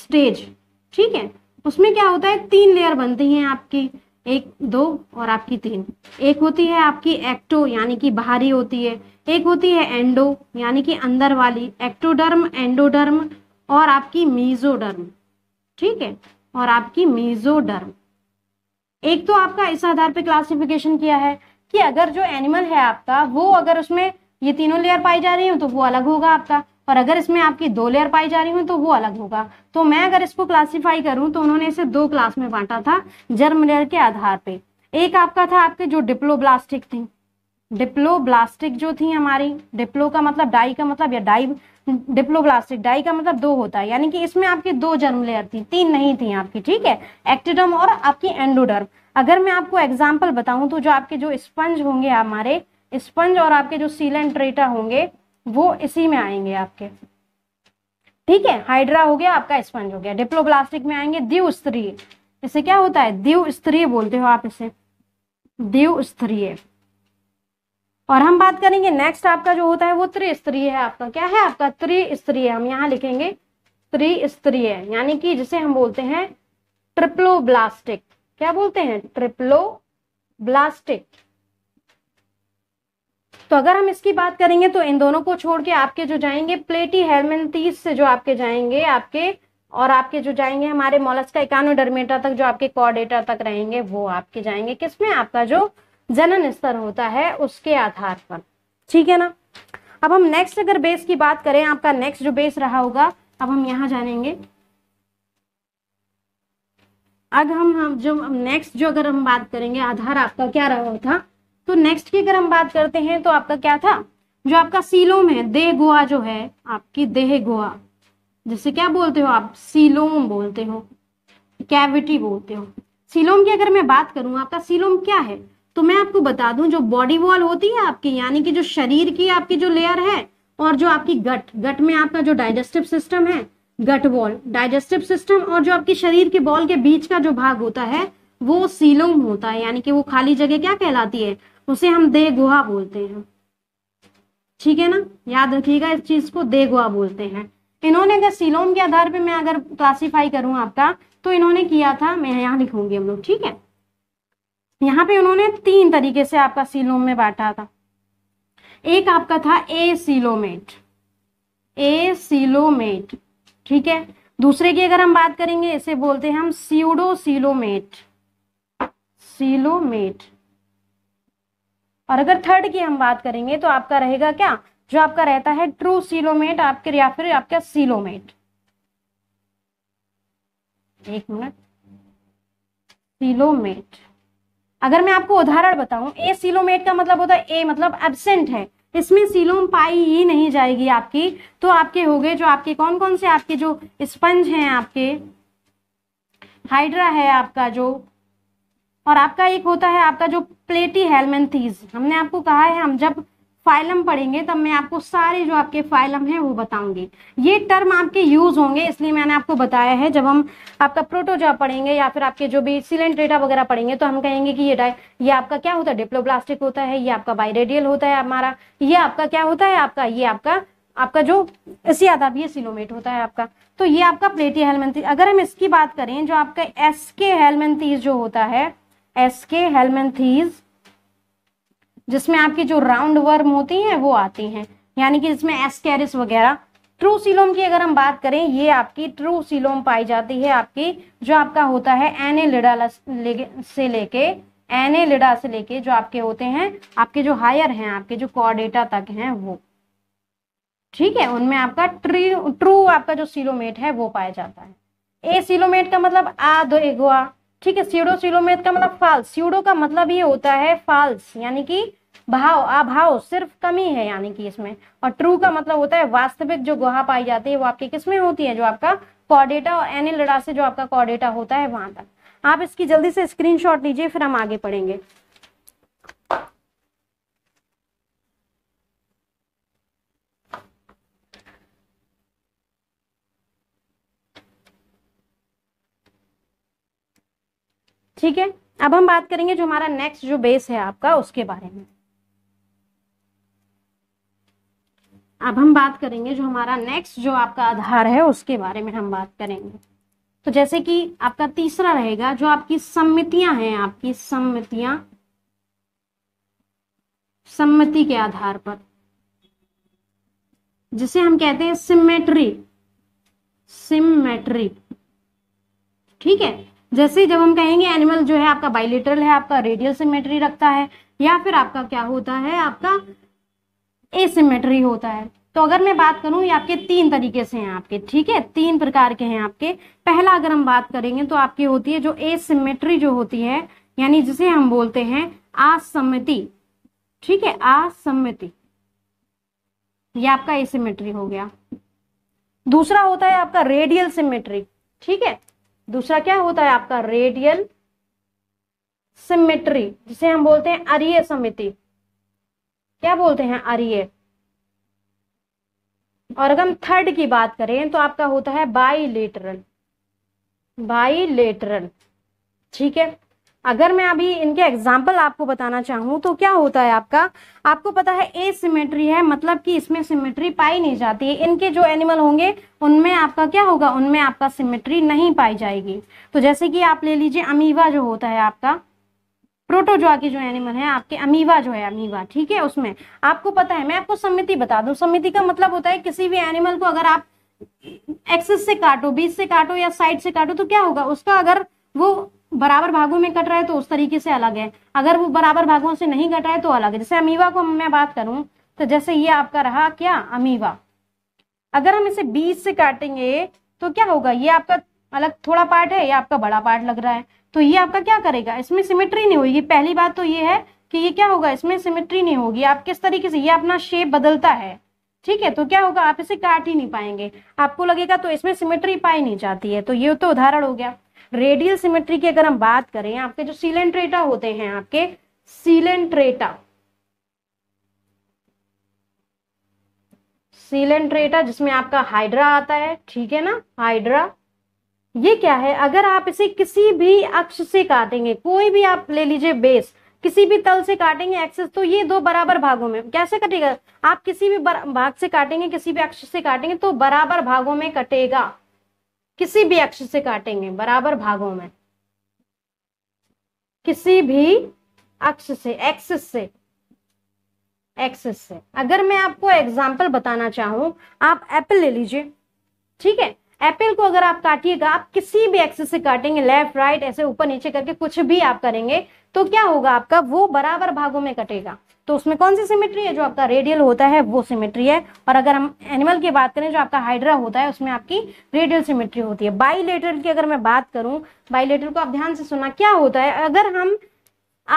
स्टेज ठीक है उसमें क्या होता है तीन लेयर बनती हैं आपकी एक दो और आपकी तीन एक होती है आपकी एक्टो यानी कि बाहरी होती है एक होती है एंडो यानी कि अंदर वाली एक्टोडर्म एंडोडर्म और आपकी मीजोडर्म ठीक है और आपकी मीजोडर्म एक तो आपका इस आधार पे क्लासिफिकेशन किया है कि अगर जो एनिमल है आपका वो अगर उसमें ये तीनों लेयर पाई जा रही हो तो वो अलग होगा आपका और अगर इसमें आपकी दो लेयर पाई जा रही हो तो वो अलग होगा तो मैं अगर इसको क्लासीफाई करूँ तो उन्होंने इसे दो क्लास में बांटा था जर्म लेयर के आधार पर एक आपका था आपके जो डिप्लोब्लास्टिक थी डिप्लोब्लास्टिक जो थी हमारी डिप्लो का मतलब डाई का मतलब या डाई डिप्लोब्लास्टिक डाई का मतलब दो होता है यानी कि इसमें आपकी दो जर्म लेयर थी तीन नहीं थी आपकी ठीक है एक्टिडम और आपकी एंडोडर्म अगर मैं आपको एग्जांपल बताऊं तो जो आपके जो स्पंज होंगे हमारे स्पंज और आपके जो सीलेंट्रेटा होंगे वो इसी में आएंगे आपके ठीक है हाइड्रा हो गया आपका स्पंज हो गया डिप्लोप्लास्टिक में आएंगे दीव स्त्री इसे क्या होता है दीव स्त्री बोलते हो आप इसे दीव स्त्रीय और हम बात करेंगे नेक्स्ट आपका जो होता है वो त्रिस्त्रीय है आपका क्या है आपका त्रिस्त्रीय हम यहाँ लिखेंगे त्रिस्त्रीय यानी कि जिसे हम बोलते हैं ट्रिप्लोब्लास्टिक क्या बोलते हैं ट्रिप्लो ब्लास्टिक तो अगर हम इसकी बात करेंगे तो इन दोनों को छोड़ के आपके जो जाएंगे प्लेटी हेलमेन से जो आपके जाएंगे आपके और आपके जो जाएंगे हमारे मोलस्का इकानोडर्मेटा तक जो आपके कॉर्डेटा तक रहेंगे वो आपके जाएंगे किसमें आपका जो जनन स्तर होता है उसके आधार पर ठीक है ना अब हम नेक्स्ट अगर बेस की बात करें आपका नेक्स्ट जो बेस रहा होगा अब हम यहाँ जानेंगे अब हम, हम जो नेक्स्ट जो अगर हम बात करेंगे आधार आपका क्या रहा था तो नेक्स्ट की अगर हम बात करते हैं तो आपका क्या था जो आपका सीलोम है देह गोवा जो है आपकी देह गोवा जैसे क्या बोलते हो आप सीलोम बोलते हो कैविटी बोलते हो सीलोम की अगर मैं बात करूं आपका सीलोम क्या है तो मैं आपको बता दूं जो बॉडी वॉल होती है आपकी यानी कि जो शरीर की आपकी जो लेयर है और जो आपकी गट गट में आपका जो डाइजेस्टिव सिस्टम है गट वॉल डाइजेस्टिव सिस्टम और जो आपकी शरीर के बॉल के बीच का जो भाग होता है वो सीलोम होता है यानी कि वो खाली जगह क्या कहलाती है उसे हम दे गुहा बोलते हैं ठीक है ना याद रखिएगा इस चीज को दे गुहा बोलते हैं इन्होंने अगर सिलोम के आधार पे मैं अगर क्लासिफाई करूं आपका तो इन्होंने किया था मैं यहाँ लिखूंगी हम लोग ठीक है यहाँ पे उन्होंने तीन तरीके से आपका सिलोम में बांटा था एक आपका था ए सिलोमेट ए सिलोमेट ठीक है दूसरे की अगर हम बात करेंगे इसे बोलते हैं हम सीडो सिलोमेट सिलोमेट और अगर थर्ड की हम बात करेंगे तो आपका रहेगा क्या जो आपका रहता है ट्रू सीलोमेट आपके या फिर आपका सीलोमेट एक मिनट सीलोमेट अगर मैं आपको उदाहरण बताऊं ए सीलोमेट का मतलब होता है ए मतलब एबसेंट है इसमें सीलोम पाई ही नहीं जाएगी आपकी तो आपके हो गए जो आपके कौन कौन से आपके जो स्पंज हैं आपके हाइड्रा है आपका जो और आपका एक होता है आपका जो प्लेटी हेलमेंथीज हमने आपको कहा है हम जब फाइलम पढ़ेंगे तब मैं आपको सारे जो आपके फाइलम है वो बताऊंगी ये टर्म आपके यूज होंगे इसलिए मैंने आपको बताया है जब हम आपका प्रोटोजा पढ़ेंगे या फिर आपके जो भी सिलेंट्रेटा वगैरह पढ़ेंगे तो हम कहेंगे कि ये डाय ये आपका क्या होता है डिप्लोब्लास्टिक होता है ये आपका बायरेडियल होता है हमारा ये आपका क्या होता है आपका ये आपका आपका जो इसी आधार ये सिलोमेट होता है आपका तो ये आपका प्लेटी हेलमेंथी अगर हम इसकी बात करें जो आपका एस के हेलमेंथीज जो होता है एसके हेलमेंथीज जिसमें आपकी जो राउंड वर्म होती हैं वो आती हैं यानी कि जिसमें एसकेरिस वगैरह ट्रू सिलोम की अगर हम बात करें ये आपकी ट्रू सिलोम पाई जाती है आपकी जो आपका होता है एने लिडा से लेके लिडा से लेके जो आपके होते हैं आपके जो हायर हैं आपके जो कॉर्डेटा तक हैं वो ठीक है उनमें आपका ट्री ट्रू आपका जो सिलोमेट है वो पाया जाता है ए सिलोमेट का मतलब आ दो एगुआ ठीक है सीडो सीडोमेद का मतलब फाल्स सीडो का मतलब ये होता है फाल्स यानी कि भाव अभाव सिर्फ कमी है यानी कि इसमें और ट्रू का मतलब होता है वास्तविक जो गुहा पाई जाती है वो आपके किसमें होती है जो आपका कॉर्डेटा और एनिल से जो आपका कॉर्डेटा होता है वहां तक आप इसकी जल्दी से स्क्रीनशॉट लीजिए फिर हम आगे पढ़ेंगे ठीक है अब हम बात करेंगे जो हमारा नेक्स्ट जो बेस है आपका उसके बारे में अब हम बात करेंगे जो हमारा नेक्स्ट जो आपका आधार है उसके बारे में हम बात करेंगे तो जैसे कि आपका तीसरा रहेगा जो आपकी सम्मितियां हैं आपकी सम्मितियां सम्मति के आधार पर जिसे हम कहते हैं सिमेट्री सिमेट्री ठीक है जैसे जब हम कहेंगे एनिमल जो है आपका बाइलेटरल है आपका रेडियल सिमेट्री रखता है या फिर आपका क्या होता है आपका एसिमेट्री होता है तो अगर मैं बात करूं ये आपके तीन तरीके से हैं आपके ठीक है तीन प्रकार के हैं आपके पहला अगर हम बात करेंगे तो आपकी होती है जो एसिमेट्री जो होती है यानी जिसे हम बोलते हैं असम्मति ठीक है असम्मति ये आपका एसिमेट्री हो गया दूसरा होता है आपका रेडियल सिमेट्री ठीक है दूसरा क्या होता है आपका रेडियल सिमेट्री जिसे हम बोलते हैं अरिय समिति क्या बोलते हैं अरिय और अगर हम थर्ड की बात करें तो आपका होता है बाईलेटरल बाईलेटरल ठीक है अगर मैं अभी इनके एग्जाम्पल आपको बताना चाहूँ तो क्या होता है आपका आपको पता है ए सिमेट्री है मतलब कि इसमें सिमेट्री पाई नहीं जाती है इनके जो एनिमल होंगे उनमें आपका क्या होगा उनमें आपका सिमेट्री नहीं पाई जाएगी तो जैसे कि आप ले लीजिए अमीवा जो होता है आपका प्रोटोजोआ के जो एनिमल है आपके अमीवा जो है अमीवा ठीक है उसमें आपको पता है मैं आपको समिति बता दू समिति का मतलब होता है किसी भी एनिमल को अगर आप एक्सेस से काटो बीच से काटो या साइड से काटो तो क्या होगा उसका अगर वो बराबर भागों में कट रहा है तो उस तरीके से अलग है अगर वो बराबर भागों से नहीं कट रहा है तो अलग है जैसे अमीवा को मैं बात करूं तो जैसे ये आपका रहा क्या अमीवा अगर हम इसे बीस से काटेंगे तो क्या होगा ये आपका अलग थोड़ा पार्ट है ये आपका बड़ा पार्ट लग रहा है तो ये आपका क्या करेगा इसमें सिमेट्री नहीं होगी पहली बात तो ये है कि ये क्या होगा इसमें सिमेट्री नहीं होगी आप किस तरीके से ये अपना शेप बदलता है ठीक है तो क्या होगा आप इसे काट ही नहीं पाएंगे आपको लगेगा तो इसमें सिमेट्री पाई नहीं जाती है तो ये तो उदाहरण हो गया रेडियल सिमेट्री की अगर हम बात करें आपके जो सीलेंट्रेटा होते हैं आपके सीलेंट्रेटा सीलेंट्रेटा जिसमें आपका हाइड्रा आता है ठीक है ना हाइड्रा ये क्या है अगर आप इसे किसी भी अक्ष से काटेंगे कोई भी आप ले लीजिए बेस किसी भी तल से काटेंगे एक्सेस तो ये दो बराबर भागों में कैसे कटेगा आप किसी भी भाग से काटेंगे किसी भी अक्ष से काटेंगे तो बराबर भागों में कटेगा किसी भी अक्ष से काटेंगे बराबर भागों में किसी भी अक्ष से एक्सिस से एक्सिस से अगर मैं आपको एग्जाम्पल बताना चाहूं आप एप्पल ले लीजिए ठीक है एप्पल को अगर आप काटिएगा आप किसी भी एक्सिस से काटेंगे लेफ्ट राइट ऐसे ऊपर नीचे करके कुछ भी आप करेंगे तो क्या होगा आपका वो बराबर भागों में कटेगा तो उसमें कौन सी सिमेट्री है जो आपका रेडियल होता है वो सिमेट्री है और अगर हम एनिमल की बात करें जो आपका हाइड्रा होता है उसमें आपकी रेडियल सिमेट्री होती है बाईलेटरल की अगर मैं बात करूं बाईलेटरल को आप ध्यान से सुना क्या होता है अगर हम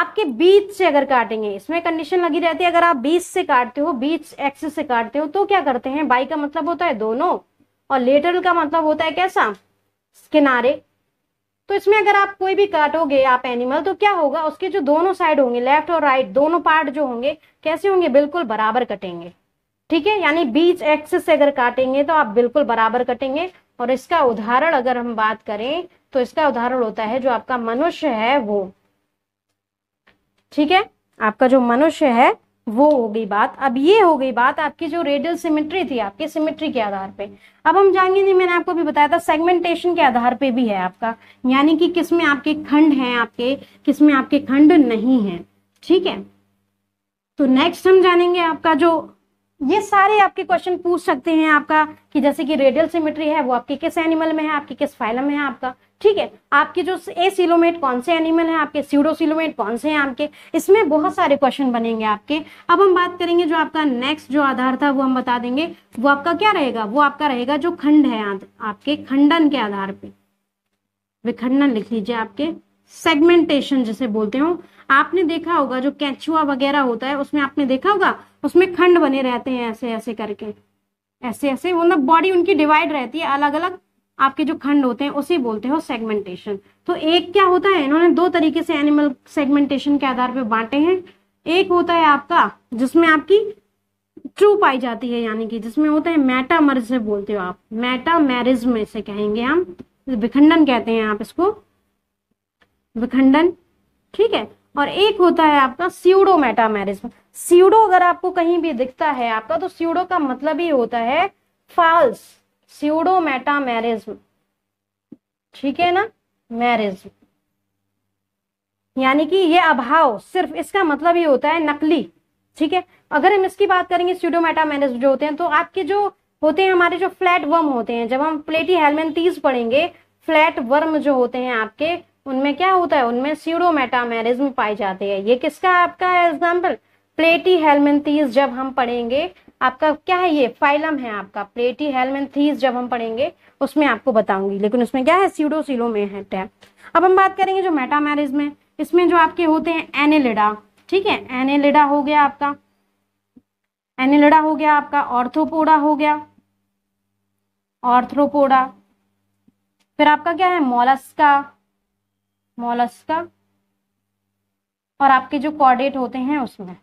आपके बीच से अगर काटेंगे इसमें कंडीशन लगी रहती है अगर आप बीच से काटते हो बीच एक्सिस से काटते हो तो क्या करते हैं बाई का मतलब होता है दोनों और लेटरल का मतलब होता है कैसा किनारे तो इसमें अगर आप कोई भी काटोगे आप एनिमल तो क्या होगा उसके जो दोनों साइड होंगे लेफ्ट और राइट दोनों पार्ट जो होंगे कैसे होंगे बिल्कुल बराबर कटेंगे ठीक है यानी बीच एक्स से अगर काटेंगे तो आप बिल्कुल बराबर कटेंगे और इसका उदाहरण अगर हम बात करें तो इसका उदाहरण होता है जो आपका मनुष्य है वो ठीक है आपका जो मनुष्य है वो हो गई बात अब ये हो गई बात आपकी जो रेडियल सिमेट्री थी आपके सिमेट्री के आधार पे अब हम जाएंगे जी मैंने आपको भी बताया था सेगमेंटेशन के आधार पे भी है आपका यानी कि किसमें आपके खंड हैं आपके किसमें आपके खंड नहीं हैं ठीक है तो नेक्स्ट हम जानेंगे आपका जो ये सारे आपके क्वेश्चन पूछ सकते हैं आपका कि जैसे कि रेडियल सिमेट्री है वो आपके किस एनिमल में है आपके किस फाइलम में है आपका ठीक है आपके जो ए सिलोमेट कौन से एनिमल है आपके सीडो सिलोमेट कौन से हैं आपके इसमें बहुत सारे क्वेश्चन बनेंगे आपके अब हम बात करेंगे जो आपका नेक्स्ट जो आधार था वो हम बता देंगे वो आपका क्या रहेगा वो आपका रहेगा जो खंड है आपके खंडन के आधार पर विखंडन लिख लीजिए आपके सेगमेंटेशन जिसे बोलते हो आपने देखा होगा जो कैचुआ वगैरह होता है उसमें आपने देखा होगा उसमें खंड बने रहते हैं ऐसे ऐसे करके ऐसे ऐसे मतलब बॉडी उनकी डिवाइड रहती है अलग अलग आपके जो खंड होते हैं उसे बोलते हो सेगमेंटेशन तो एक क्या होता है इन्होंने दो तरीके से एनिमल सेगमेंटेशन के आधार पर बांटे हैं एक होता है आपका जिसमें आपकी ट्रू पाई जाती है यानी कि जिसमें होता है मैटा मर्ज से बोलते हो आप मैटा मैरिज में से कहेंगे हम विखंडन कहते हैं आप इसको विखंडन ठीक है और एक होता है आपका सीडो मैटा मैरिज सीडो अगर आपको कहीं भी दिखता है आपका तो सीडो का मतलब ही होता है फॉल्स सीडोमेटा मैरिज ठीक है ना मैरिज यानी कि ये अभाव सिर्फ इसका मतलब ही होता है नकली ठीक है अगर हम इसकी बात करेंगे सीडोमेटा मैरिज जो होते हैं तो आपके जो होते हैं हमारे जो फ्लैट वर्म होते हैं जब हम प्लेटी हेलमेंटीज पढ़ेंगे फ्लैट वर्म जो होते हैं आपके उनमें क्या होता है उनमें सीडोमेटा मैरिज पाए जाते हैं ये किसका आपका एग्जाम्पल प्लेटी हेलमेंटीज जब हम पढ़ेंगे आपका क्या है ये फाइलम है आपका प्लेटी हेलमेन थीस जब हम पढ़ेंगे उसमें आपको बताऊंगी लेकिन उसमें क्या है सीडोसिलो में है टैप अब हम बात करेंगे जो मेटामैरिज में इसमें जो आपके होते हैं एनेलिडा ठीक है एनेलिडा हो गया आपका एनेलिडा हो गया आपका ऑर्थोपोडा हो गया ऑर्थ्रोपोडा फिर आपका क्या है मोलस्का मोलस्का और आपके जो कॉर्डेट होते हैं उसमें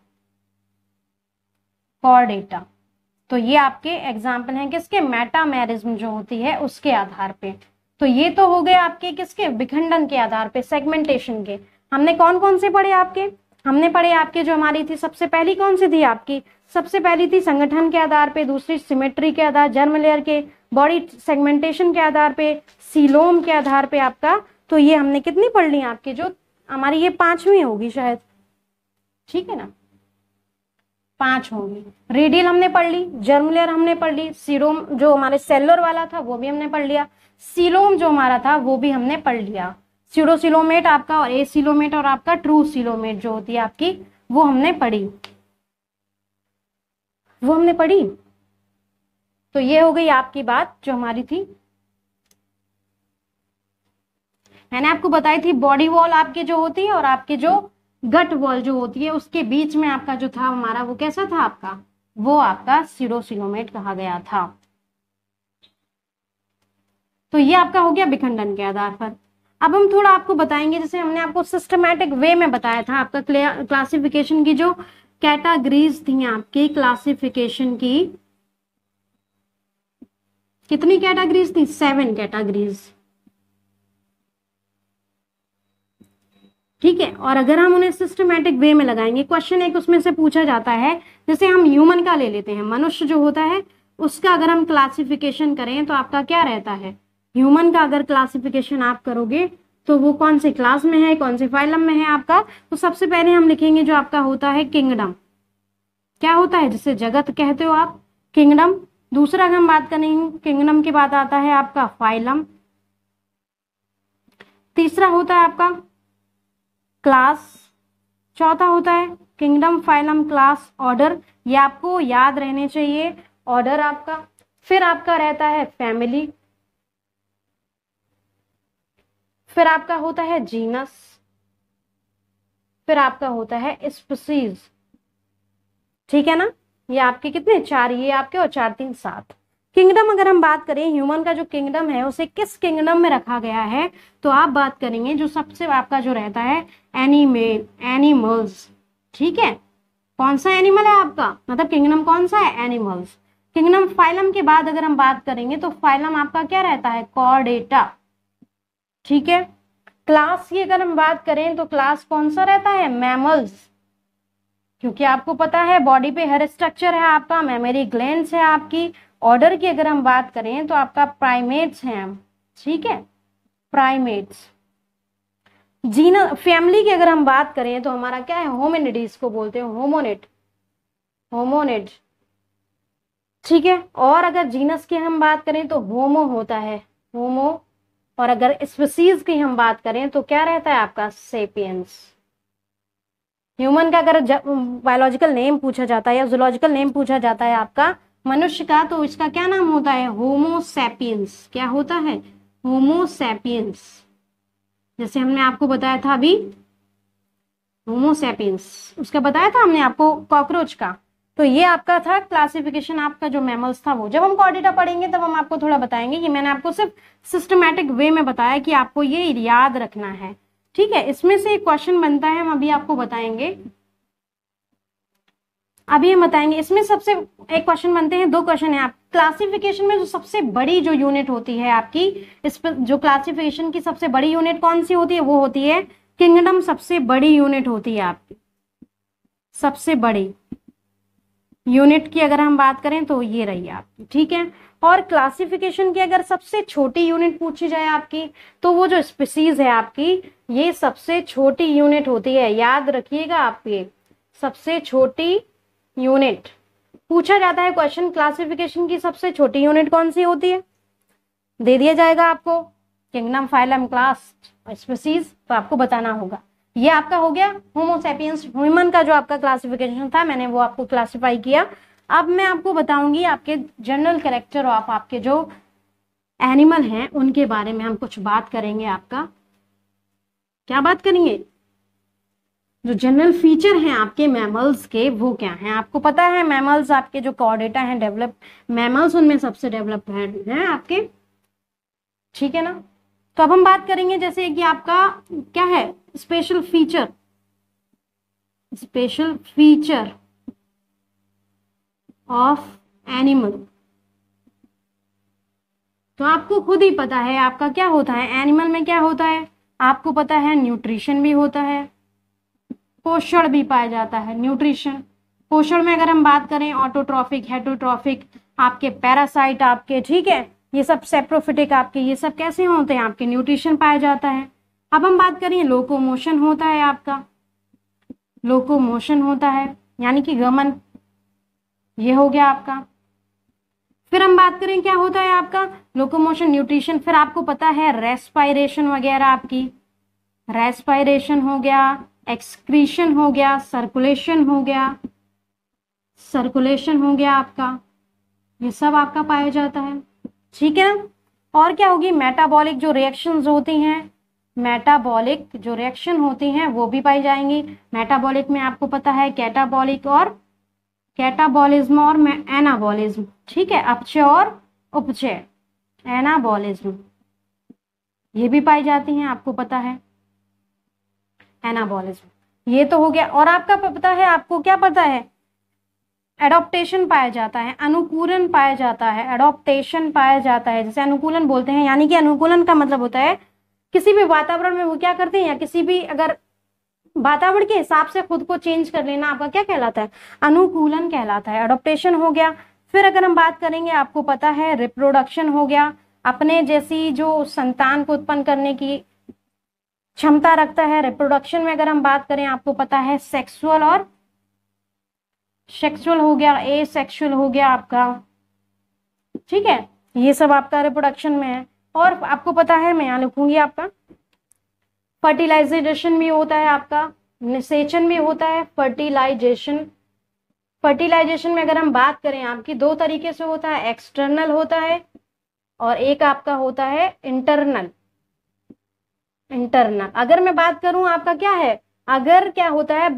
फॉर डेटा तो ये आपके एग्जाम्पल हैं किसके मेटा मैरिज्म जो होती है उसके आधार पे तो ये तो हो गए आपके किसके विखंडन के आधार पे सेगमेंटेशन के हमने कौन कौन से पढ़े आपके हमने पढ़े आपके जो हमारी थी सबसे पहली कौन सी थी आपकी सबसे पहली थी संगठन के आधार पे दूसरी सिमेट्री के आधार जर्म लेयर के बॉडी सेगमेंटेशन के आधार पे सीलोम के आधार पे आपका तो ये हमने कितनी पढ़ ली आपके जो हमारी ये पांचवी होगी शायद ठीक है ना पांच होंगी रेडियल हमने पढ़ ली जर्मुलर हमने पढ़ ली सीरोम जो हमारे सेलर वाला था वो भी हमने पढ़ लिया सिलोम जो हमारा था वो भी हमने पढ़ लिया सीरोसिलोमेट आपका और ए सिलोमेट और आपका ट्रू सिलोमेट जो होती है आपकी वो हमने पढ़ी वो हमने पढ़ी तो ये हो गई आपकी बात जो हमारी थी मैंने आपको बताई थी बॉडी वॉल आपके जो होती है और आपके जो गट वॉल जो होती है उसके बीच में आपका जो था हमारा वो कैसा था आपका वो आपका सिरोसिलोमेट कहा गया था तो ये आपका हो गया विखंडन के आधार पर अब हम थोड़ा आपको बताएंगे जैसे हमने आपको सिस्टमैटिक वे में बताया था आपका क्लासिफिकेशन की जो कैटागरीज थी आपकी क्लासिफिकेशन की कितनी कैटागरीज थी सेवन कैटागरीज ठीक है और अगर हम उन्हें सिस्टमेटिक वे में लगाएंगे क्वेश्चन एक उसमें से पूछा जाता है जैसे हम ह्यूमन का ले लेते हैं मनुष्य जो होता है उसका अगर हम क्लासिफिकेशन करें तो आपका क्या रहता है ह्यूमन का अगर क्लासिफिकेशन आप करोगे तो वो कौन से क्लास में है कौन से फाइलम में है आपका तो सबसे पहले हम लिखेंगे जो आपका होता है किंगडम क्या होता है जिसे जगत कहते हो आप किंगडम दूसरा हम बात करेंगे किंगडम के बाद आता है आपका फाइलम तीसरा होता है आपका क्लास चौथा होता है किंगडम फाइलम क्लास ऑर्डर ये आपको याद रहने चाहिए ऑर्डर आपका फिर आपका रहता है फैमिली फिर आपका होता है जीनस फिर आपका होता है स्पीसीज ठीक है ना ये आपके कितने चार ये आपके और चार तीन सात किंगडम अगर हम बात करें ह्यूमन का जो किंगडम है उसे किस किंगडम में रखा गया है तो आप बात करेंगे जो सबसे आपका जो रहता है एनिमेल एनिमल्स ठीक है कौन सा एनिमल है आपका मतलब किंगडम कौन सा है एनिमल्स किंगडम फाइलम के बाद अगर हम बात करेंगे तो फाइलम आपका क्या रहता है कॉर्डेटा ठीक है क्लास की अगर हम बात करें तो क्लास कौन सा रहता है मैमल्स क्योंकि आपको पता है बॉडी पे हर स्ट्रक्चर है आपका मेमोरी ग्लैंड है आपकी ऑर्डर की अगर हम बात करें तो आपका प्राइमेट्स है ठीक है प्राइमेट्स जीन फैमिली की अगर हम बात करें तो हमारा क्या है होमिनिडीज को बोलते हैं होमोनेट होमोनेट ठीक है और अगर जीनस की हम बात करें तो होमो होता है होमो और अगर स्पीसीज की हम बात करें तो क्या रहता है आपका सेपियंस ह्यूमन का अगर बायोलॉजिकल नेम पूछा जाता है या जोलॉजिकल नेम पूछा जाता है आपका मनुष्य का तो इसका क्या नाम होता है होमोसेपियंस क्या होता है होमोसेपियंस जैसे हमने आपको बताया था अभी होमोसेपियंस उसका बताया था हमने आपको कॉकरोच का तो ये आपका था क्लासिफिकेशन आपका जो मैमल्स था वो जब हम कॉर्डिटा पढ़ेंगे तब हम आपको थोड़ा बताएंगे कि मैंने आपको सिर्फ सिस्टमेटिक वे में बताया कि आपको ये याद रखना है ठीक है इसमें से एक क्वेश्चन बनता है हम अभी आपको बताएंगे अभी हम बताएंगे इसमें सबसे एक क्वेश्चन बनते हैं दो क्वेश्चन है आप क्लासिफिकेशन में जो सबसे बड़ी जो यूनिट होती है आपकी इस पर जो क्लासिफिकेशन की सबसे बड़ी यूनिट कौन सी होती है वो होती है किंगडम सबसे बड़ी यूनिट होती है आपकी सबसे बड़ी यूनिट की अगर हम बात करें तो ये रही आपकी ठीक है और क्लासिफिकेशन की अगर सबसे छोटी यूनिट पूछी जाए आपकी तो वो जो स्पीसीज है आपकी ये सबसे छोटी यूनिट होती है याद रखिएगा आपके सबसे छोटी यूनिट पूछा जाता है क्वेश्चन क्लासिफिकेशन की सबसे छोटी यूनिट कौन सी होती है दे दिया जाएगा आपको किंगडम फाइलम क्लास स्पीसीज तो आपको बताना होगा ये आपका हो गया होमोसेपियंस ह्यूमन का जो आपका क्लासिफिकेशन था मैंने वो आपको क्लासिफाई किया अब मैं आपको बताऊंगी आपके जनरल करेक्टर ऑफ आपके जो एनिमल हैं उनके बारे में हम कुछ बात करेंगे आपका क्या बात करेंगे जो जनरल फीचर हैं आपके मैमल्स के वो क्या हैं आपको पता है मैमल्स आपके जो कॉडेटा हैं डेवलप मैमल्स उनमें सबसे डेवलप हैं आपके ठीक है ना तो अब हम बात करेंगे जैसे कि आपका क्या है special feature special feature of animal तो आपको खुद ही पता है आपका क्या होता है एनिमल में क्या होता है आपको पता है न्यूट्रिशन भी होता है पोषण भी पाया जाता है न्यूट्रिशन पोषण में अगर हम बात करें ऑटोट्रॉफिक हेटोट्रॉफिक आपके पैरासाइट आपके ठीक है ये सब सेप्रोफिटिक आपके ये सब कैसे होते हैं आपके न्यूट्रिशन पाया जाता है अब हम बात करें लोकोमोशन होता है आपका लोकोमोशन होता है यानी कि गमन ये हो गया आपका फिर हम बात करें क्या होता है आपका लोकोमोशन न्यूट्रिशन फिर आपको पता है रेस्पायरेशन वगैरह आपकी रेस्पायरेशन हो गया एक्सक्रीशन हो गया सर्कुलेशन हो गया सर्कुलेशन हो गया आपका ये सब आपका पाया जाता है ठीक है और क्या होगी मेटाबॉलिक जो रिएक्शंस होती हैं मेटाबॉलिक जो रिएक्शन होती हैं वो भी पाई जाएंगी मेटाबॉलिक में आपको पता है कैटाबॉलिक और कैटाबॉलिज्म और एनाबॉलिज्म ठीक है अपचय और उपचय एनाबॉलिज्म ये भी पाई जाती हैं आपको पता है एनाबॉलिज्म ये तो हो गया और आपका पता है आपको क्या पता है एडोप्टेशन पाया जाता है अनुकूलन पाया जाता है एडोप्टेशन पाया जाता है जैसे अनुकूलन बोलते हैं यानी कि अनुकूलन का मतलब होता है किसी भी वातावरण में वो क्या करते हैं या किसी भी अगर वातावरण के हिसाब से खुद को चेंज कर लेना आपका क्या कहलाता है अनुकूलन कहलाता है एडोप्टेशन हो गया फिर अगर हम बात करेंगे आपको पता है रिप्रोडक्शन हो गया अपने जैसी जो संतान को उत्पन्न करने की क्षमता रखता है रिप्रोडक्शन में अगर हम बात करें आपको पता है सेक्सुअल और सेक्सुअल हो गया ए सेक्सुअल हो गया आपका ठीक है ये सब आपका रिप्रोडक्शन में है और आपको पता है मैं यहाँ लिखूंगी आपका फर्टिलाइजेशन भी होता है आपका निषेचन भी होता है फर्टिलाइजेशन फर्टिलाइजेशन में अगर हम बात करें आपकी दो तरीके से होता है एक्सटर्नल होता है और एक आपका होता है इंटरनल इंटरनल अगर मैं बात करूं आपका क्या है अगर क्या होता है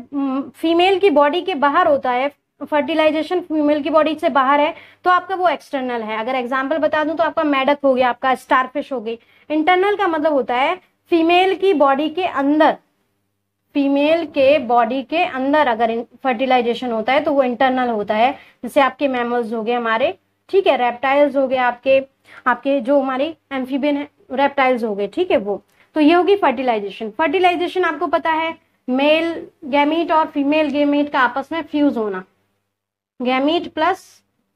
फीमेल की बॉडी के बाहर होता है फर्टिलाइजेशन फीमेल की बॉडी से बाहर है तो आपका वो एक्सटर्नल है अगर एग्जाम्पल बता दूं तो आपका मेडक हो गया आपका स्टारफिश हो गई इंटरनल का मतलब होता है फीमेल की बॉडी के अंदर फीमेल के बॉडी के अंदर अगर फर्टिलाइजेशन होता है तो वो इंटरनल होता है जैसे आपके मैमल्स हो गए हमारे ठीक है रेप्टाइल्स हो गए आपके आपके जो हमारी एम्फीबियन है रेप्टाइल्स हो गए ठीक है वो तो ये होगी फर्टिलाइजेशन फर्टिलाइजेशन आपको पता है मेल गैमीट और फीमेल गैमीट का आपस में फ्यूज होना गैमीट प्लस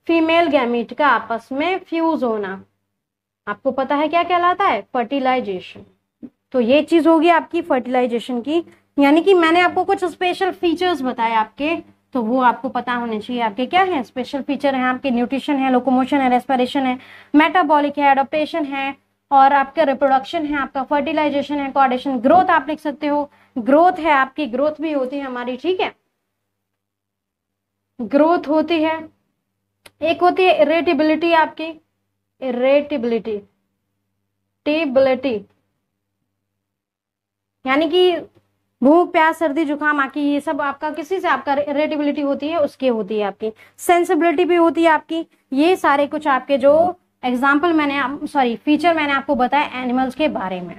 फीमेल गैमीट का आपस में फ्यूज होना आपको पता है क्या कहलाता है फर्टिलाइजेशन तो ये चीज होगी आपकी फर्टिलाइजेशन की यानी कि मैंने आपको कुछ स्पेशल फीचर्स बताए आपके तो वो आपको पता होने चाहिए आपके क्या है स्पेशल फीचर है आपके न्यूट्रिशन है लोकोमोशन है रेस्पिरेशन है मेटाबॉलिक है एडोपेशन है और आपका रिप्रोडक्शन है आपका फर्टिलाइजेशन है कॉर्डेशन ग्रोथ आप लिख सकते हो ग्रोथ है आपकी ग्रोथ भी होती है हमारी ठीक है ग्रोथ होती है एक होती है इरेटिबिलिटी आपकी इरेटिबिलिटी टेबिलिटी यानी कि भूख प्यास सर्दी जुकाम आकी ये सब आपका किसी से आपका इरेटिबिलिटी होती है उसकी होती है आपकी सेंसिबिलिटी भी होती है आपकी ये सारे कुछ आपके जो एग्जाम्पल मैंने आप सॉरी फीचर मैंने आपको बताया एनिमल्स के बारे में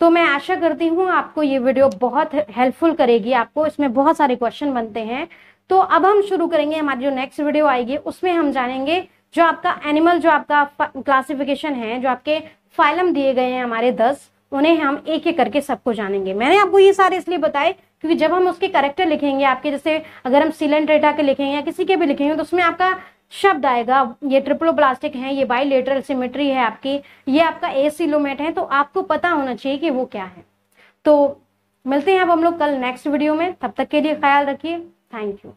तो मैं आशा करती हूँ आपको ये वीडियो बहुत हेल्पफुल करेगी आपको इसमें बहुत सारे क्वेश्चन बनते हैं तो अब हम शुरू करेंगे हमारी जो नेक्स्ट वीडियो आएगी उसमें हम जानेंगे जो आपका एनिमल जो आपका क्लासिफिकेशन है जो आपके फाइलम दिए गए हैं हमारे दस उन्हें हम एक एक करके सबको जानेंगे मैंने आपको ये सारे इसलिए बताए क्योंकि जब हम उसके करेक्टर लिखेंगे आपके जैसे अगर हम सिलेंट डेटा के लिखेंगे या किसी के भी लिखेंगे तो उसमें आपका शब्द आएगा ये ट्रिपलो प्लास्टिक है ये लेटरल सिमेट्री है आपकी ये आपका ए सिलोमेट है तो आपको पता होना चाहिए कि वो क्या है तो मिलते हैं अब हम लोग कल नेक्स्ट वीडियो में तब तक के लिए ख्याल रखिए थैंक यू